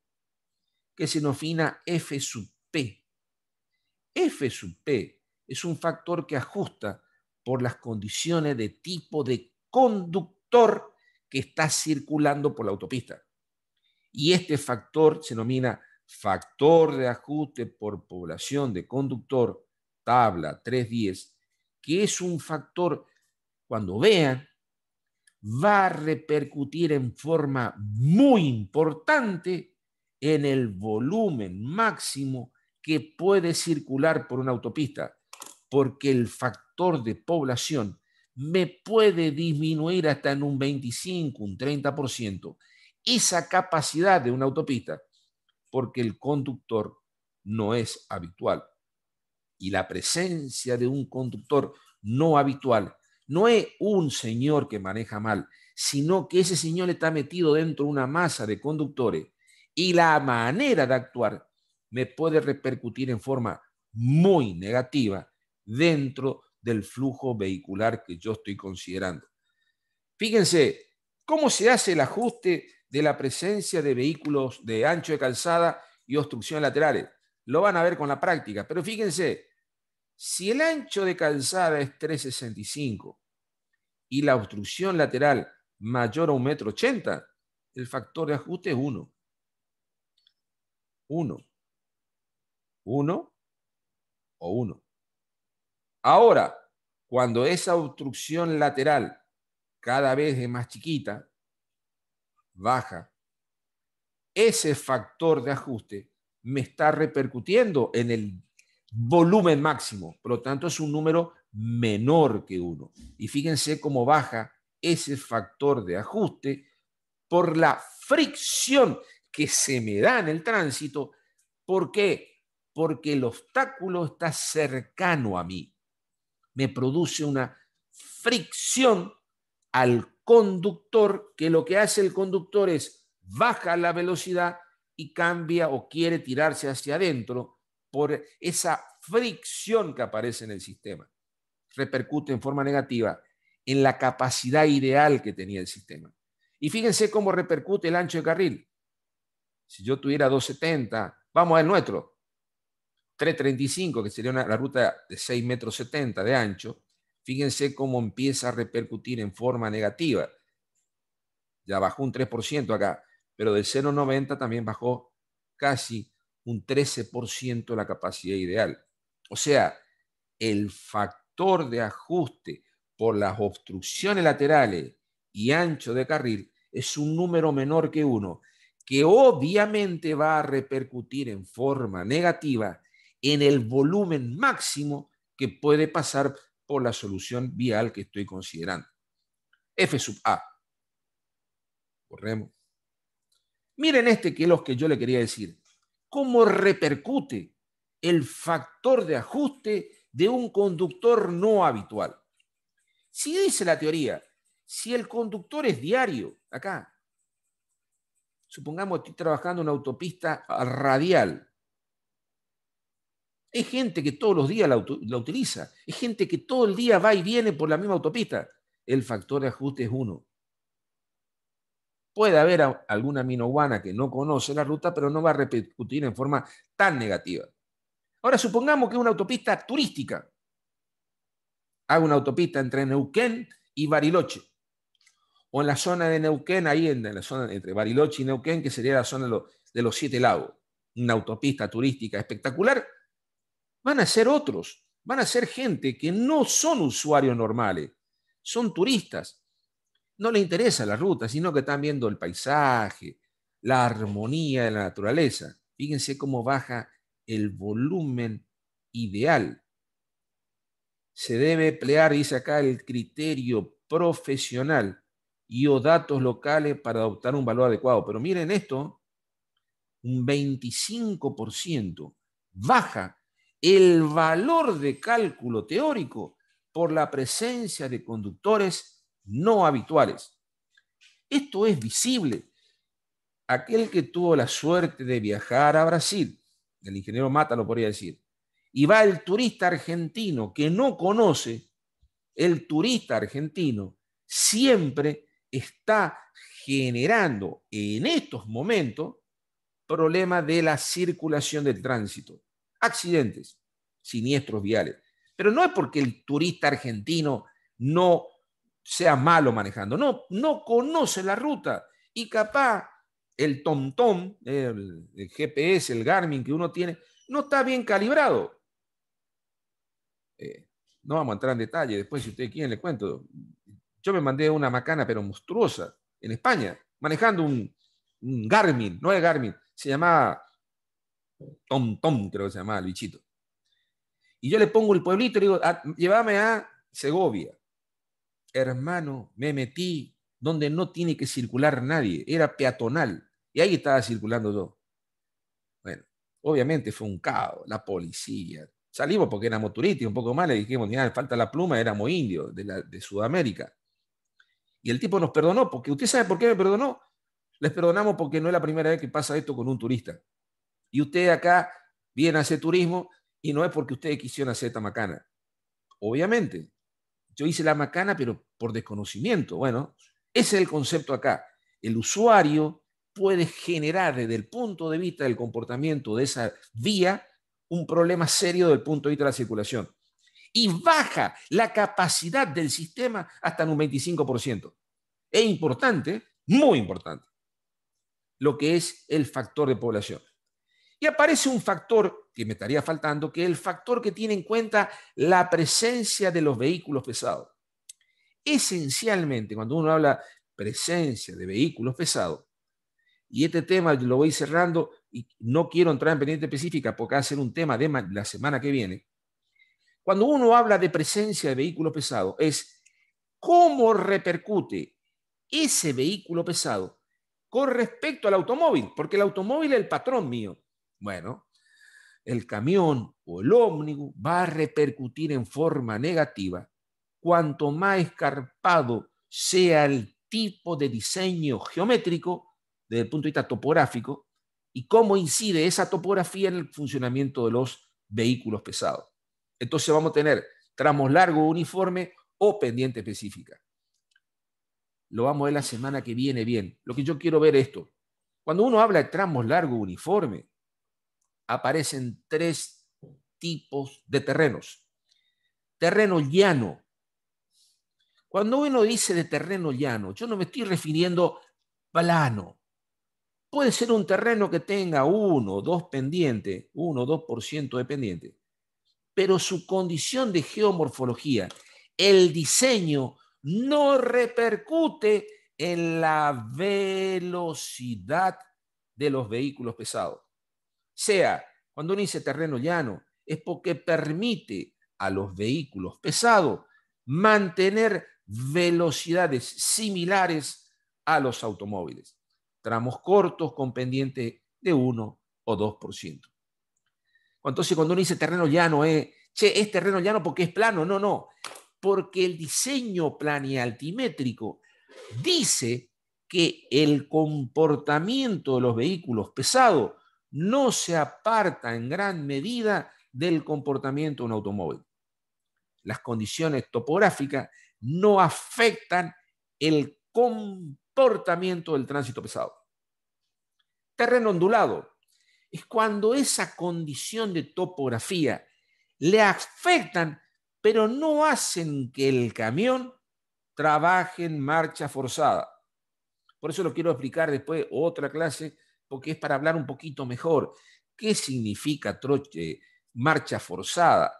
que se nos fina F sub P, F sub P es un factor que ajusta por las condiciones de tipo de conductor que está circulando por la autopista. Y este factor se denomina factor de ajuste por población de conductor, tabla 310, que es un factor, cuando vean, va a repercutir en forma muy importante en el volumen máximo que puede circular por una autopista, porque el factor de población me puede disminuir hasta en un 25, un 30% esa capacidad de una autopista, porque el conductor no es habitual. Y la presencia de un conductor no habitual no es un señor que maneja mal, sino que ese señor está metido dentro de una masa de conductores y la manera de actuar me puede repercutir en forma muy negativa dentro del flujo vehicular que yo estoy considerando. Fíjense cómo se hace el ajuste de la presencia de vehículos de ancho de calzada y obstrucción laterales. Lo van a ver con la práctica, pero fíjense, si el ancho de calzada es 365 y la obstrucción lateral mayor a 1,80 m, el factor de ajuste es 1. 1 uno o uno. Ahora, cuando esa obstrucción lateral cada vez es más chiquita, baja, ese factor de ajuste me está repercutiendo en el volumen máximo. Por lo tanto, es un número menor que uno. Y fíjense cómo baja ese factor de ajuste por la fricción que se me da en el tránsito. ¿Por porque el obstáculo está cercano a mí. Me produce una fricción al conductor, que lo que hace el conductor es baja la velocidad y cambia o quiere tirarse hacia adentro por esa fricción que aparece en el sistema. Repercute en forma negativa en la capacidad ideal que tenía el sistema. Y fíjense cómo repercute el ancho de carril. Si yo tuviera 270, vamos al nuestro, 335, que sería la ruta de 6 metros 70 de ancho, fíjense cómo empieza a repercutir en forma negativa. Ya bajó un 3% acá, pero del 0,90 también bajó casi un 13% la capacidad ideal. O sea, el factor de ajuste por las obstrucciones laterales y ancho de carril es un número menor que uno, que obviamente va a repercutir en forma negativa en el volumen máximo que puede pasar por la solución vial que estoy considerando. F sub A. Corremos. Miren este que es lo que yo le quería decir. ¿Cómo repercute el factor de ajuste de un conductor no habitual? Si dice la teoría, si el conductor es diario, acá, supongamos que estoy trabajando en una autopista radial, es gente que todos los días la, utiliza. Es gente que todo el día va y viene por la misma autopista. El factor de ajuste es uno. Puede haber alguna minohuana que no conoce la ruta, pero no va a repetir en forma tan negativa. Ahora, supongamos que es una autopista turística. Hago una autopista entre Neuquén y Bariloche. O en la zona de Neuquén, ahí en, la zona entre Bariloche y Neuquén, que sería la zona de los Siete Lagos. Una autopista turística espectacular van a ser otros, van a ser gente que no son usuarios normales, son turistas. No les interesa la ruta, sino que están viendo el paisaje, la armonía de la naturaleza. Fíjense cómo baja el volumen ideal. Se debe emplear, dice acá, el criterio profesional y o datos locales para adoptar un valor adecuado. Pero miren esto, un 25% baja el valor de cálculo teórico por la presencia de conductores no habituales. Esto es visible. Aquel que tuvo la suerte de viajar a Brasil, el ingeniero Mata lo podría decir, y va el turista argentino que no conoce, el turista argentino siempre está generando en estos momentos problemas de la circulación del tránsito accidentes, siniestros viales. Pero no es porque el turista argentino no sea malo manejando, no, no conoce la ruta y capaz el tontón el, GPS, el Garmin que uno tiene, no está bien calibrado. Eh, no vamos a entrar en detalle, después si ustedes quieren le cuento. Yo me mandé una macana pero monstruosa en España, manejando un, un Garmin, no es Garmin, se llamaba Tom Tom, creo que se llamaba, bichito Y yo le pongo el pueblito y le digo, ah, llévame a Segovia. Hermano, me metí donde no tiene que circular nadie, era peatonal. Y ahí estaba circulando yo. Bueno, obviamente fue un caos, la policía. Salimos porque éramos turistas, un poco más, le dijimos, mira, falta la pluma, éramos indios de, de Sudamérica. Y el tipo nos perdonó, porque usted sabe por qué me perdonó. Les perdonamos porque no es la primera vez que pasa esto con un turista. Y usted acá viene a hacer turismo y no es porque usted quisiera hacer esta macana. Obviamente, yo hice la macana, pero por desconocimiento. Bueno, ese es el concepto acá. El usuario puede generar desde el punto de vista del comportamiento de esa vía un problema serio desde el punto de vista de la circulación. Y baja la capacidad del sistema hasta un 25%. Es importante, muy importante, lo que es el factor de población. Y aparece un factor que me estaría faltando, que es el factor que tiene en cuenta la presencia de los vehículos pesados. Esencialmente, cuando uno habla presencia de vehículos pesados, y este tema lo voy cerrando y no quiero entrar en pendiente específica porque va a ser un tema de la semana que viene. Cuando uno habla de presencia de vehículos pesados, es cómo repercute ese vehículo pesado con respecto al automóvil, porque el automóvil es el patrón mío. Bueno, el camión o el ómnibus va a repercutir en forma negativa cuanto más escarpado sea el tipo de diseño geométrico desde el punto de vista topográfico y cómo incide esa topografía en el funcionamiento de los vehículos pesados. Entonces vamos a tener tramos largos uniformes o pendiente específica. Lo vamos a ver la semana que viene bien. Lo que yo quiero ver es esto. Cuando uno habla de tramos largos uniformes, aparecen tres tipos de terrenos. Terreno llano. Cuando uno dice de terreno llano, yo no me estoy refiriendo plano. Puede ser un terreno que tenga uno o dos pendientes, uno o dos por ciento de pendiente, pero su condición de geomorfología, el diseño, no repercute en la velocidad de los vehículos pesados sea cuando uno dice terreno llano, es porque permite a los vehículos pesados mantener velocidades similares a los automóviles, tramos cortos con pendiente de 1 o 2%. Entonces, cuando uno dice terreno llano, es, eh, es terreno llano porque es plano, no, no, porque el diseño planealtimétrico dice que el comportamiento de los vehículos pesados no se aparta en gran medida del comportamiento de un automóvil. Las condiciones topográficas no afectan el comportamiento del tránsito pesado. Terreno ondulado es cuando esa condición de topografía le afectan, pero no hacen que el camión trabaje en marcha forzada. Por eso lo quiero explicar después otra clase porque es para hablar un poquito mejor. ¿Qué significa troche, marcha forzada?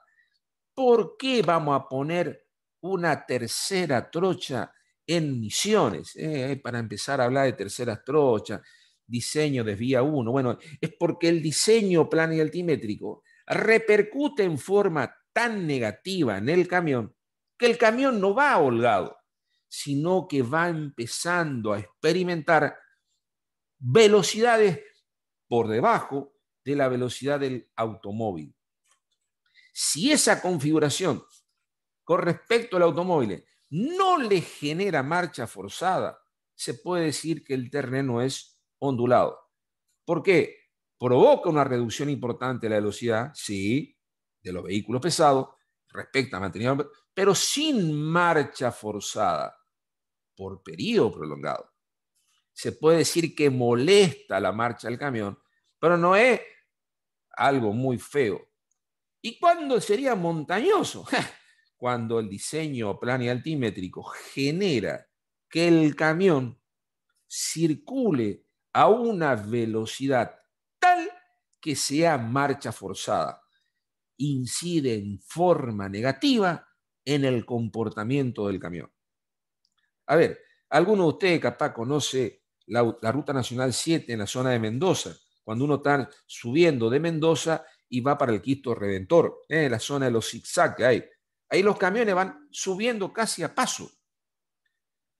¿Por qué vamos a poner una tercera trocha en misiones? Eh, para empezar a hablar de terceras trochas, diseño de vía 1. Bueno, es porque el diseño plano y altimétrico repercute en forma tan negativa en el camión que el camión no va holgado, sino que va empezando a experimentar velocidades por debajo de la velocidad del automóvil. Si esa configuración con respecto al automóvil no le genera marcha forzada, se puede decir que el terreno es ondulado. ¿Por qué? Provoca una reducción importante de la velocidad, sí, de los vehículos pesados, respecto a mantenimiento, pero sin marcha forzada por periodo prolongado se puede decir que molesta la marcha del camión, pero no es algo muy feo. ¿Y cuándo sería montañoso? Cuando el diseño y altimétrico genera que el camión circule a una velocidad tal que sea marcha forzada. Incide en forma negativa en el comportamiento del camión. A ver, alguno de ustedes capaz conoce la, Ruta Nacional 7 en la zona de Mendoza, cuando uno está subiendo de Mendoza y va para el Quisto Redentor, en eh, la zona de los zigzag que hay. Ahí los camiones van subiendo casi a paso.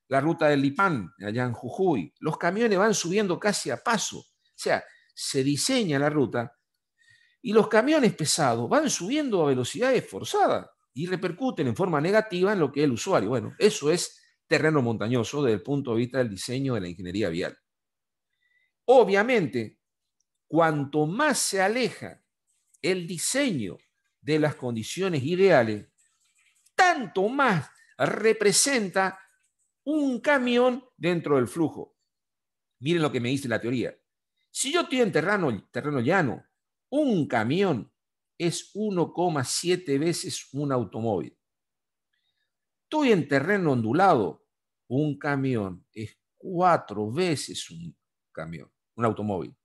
La ruta del Lipán, allá en Jujuy, los camiones van subiendo casi a paso. O sea, se diseña la ruta y los camiones pesados van subiendo a velocidades forzadas y repercuten en forma negativa en lo que es el usuario. Bueno, eso es terreno montañoso desde el punto de vista del diseño de la ingeniería vial. Obviamente, cuanto más se aleja el diseño de las condiciones ideales, tanto más representa un camión dentro del flujo. Miren lo que me dice la teoría. Si yo estoy en terreno, terreno llano, un camión es 1,7 veces un automóvil. Estoy en terreno ondulado, un camión es cuatro veces un camión, un automóvil.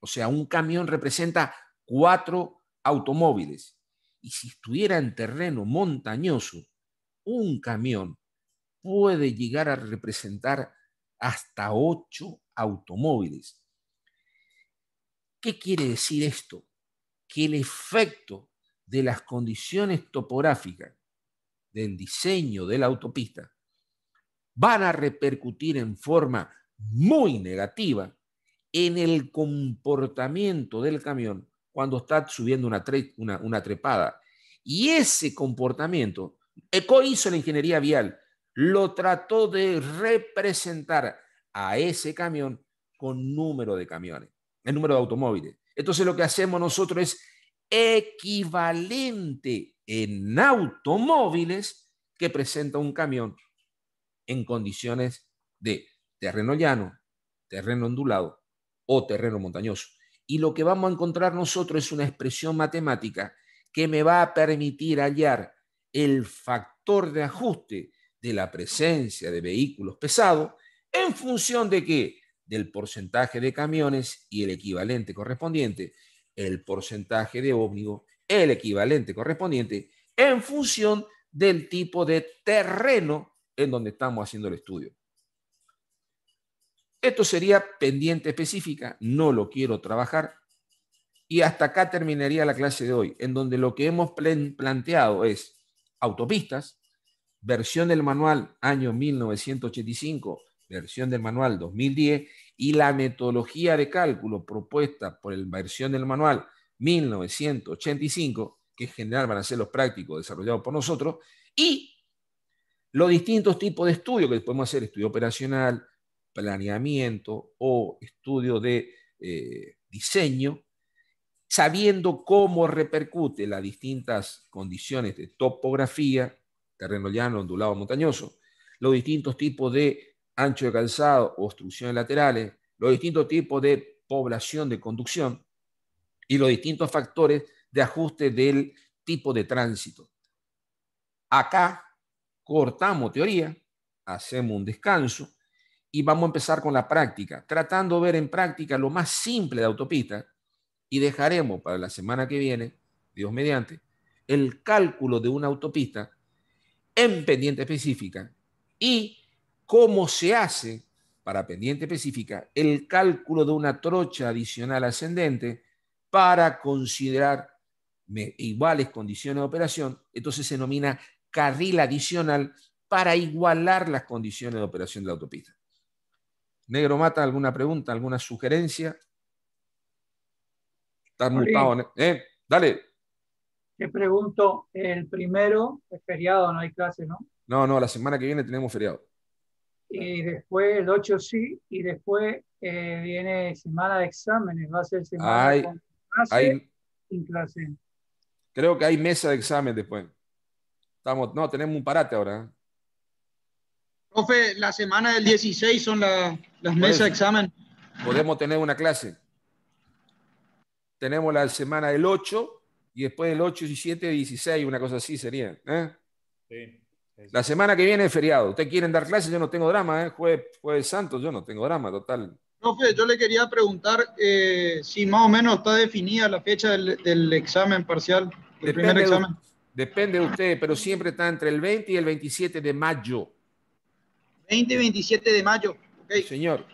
O sea, un camión representa cuatro automóviles. Y si estuviera en terreno montañoso, un camión puede llegar a representar hasta ocho automóviles. ¿Qué quiere decir esto? Que el efecto de las condiciones topográficas del diseño de la autopista van a repercutir en forma muy negativa en el comportamiento del camión cuando está subiendo una, trepada. Y ese comportamiento, ECO hizo la ingeniería vial, lo trató de representar a ese camión con número de camiones, el número de automóviles. Entonces lo que hacemos nosotros es equivalente en automóviles que presenta un camión en condiciones de terreno llano, terreno ondulado o terreno montañoso. Y lo que vamos a encontrar nosotros es una expresión matemática que me va a permitir hallar el factor de ajuste de la presencia de vehículos pesados en función de qué? Del porcentaje de camiones y el equivalente correspondiente, el porcentaje de ómnibus, el equivalente correspondiente, en función del tipo de terreno en donde estamos haciendo el estudio. Esto sería pendiente específica, no lo quiero trabajar. Y hasta acá terminaría la clase de hoy, en donde lo que hemos planteado es autopistas, versión del manual año 1985, versión del manual 2010 y la metodología de cálculo propuesta por la versión del manual 1985, que en general van a ser los prácticos desarrollados por nosotros, y los distintos tipos de estudios que podemos hacer, estudio operacional, planeamiento o estudio de eh, diseño, sabiendo cómo repercute las distintas condiciones de topografía, terreno llano, ondulado, montañoso, los distintos tipos de ancho de calzado, o obstrucciones laterales, los distintos tipos de población de conducción y los distintos factores de ajuste del tipo de tránsito. Acá cortamos teoría, hacemos un descanso y vamos a empezar con la práctica, tratando de ver en práctica lo más simple de autopista y dejaremos para la semana que viene, Dios mediante, el cálculo de una autopista en pendiente específica y cómo se hace para pendiente específica el cálculo de una trocha adicional ascendente para considerar iguales condiciones de operación, entonces se denomina carril adicional para igualar las condiciones de operación de la autopista. Negro Mata, ¿alguna pregunta, alguna sugerencia? Estás mutado. ¿eh? Dale. Te pregunto, el primero es feriado, no hay clase, ¿no? No, no, la semana que viene tenemos feriado. Y después el 8 sí, y después eh, viene semana de exámenes, va a ser semana hay, clase. Creo que hay mesa de examen después no, tenemos un parate ahora. ¿eh? Profe, la semana del 16 son las mesas de examen. Podemos tener una clase. Tenemos la semana del 8 y después del 8, 17, 16, una cosa así sería. ¿eh? La semana que viene es feriado. Ustedes quieren dar clases, yo no tengo drama, ¿eh? Jueves, jueves Santos, yo no tengo drama, total. Profe, yo le quería preguntar eh, si más o menos está definida la fecha del, examen parcial, del primer examen. Depende de usted, pero siempre está entre el 20 y el 27 de mayo. 20 y 27 de mayo. Señor.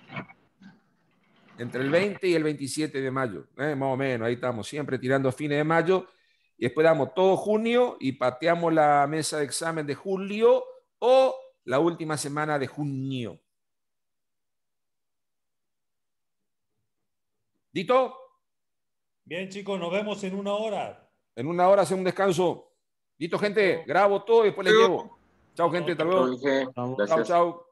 Entre el 20 y el 27 de mayo. Eh, más o menos, ahí estamos, siempre tirando a fines de mayo. Y después damos todo junio y pateamos la mesa de examen de julio o la última semana de junio. ¿Dito? Bien, chicos, nos vemos en una hora. En una hora hace un descanso. Listo, gente, grabo todo y después les llevo. Chao, gente, hasta luego. Chao, chao.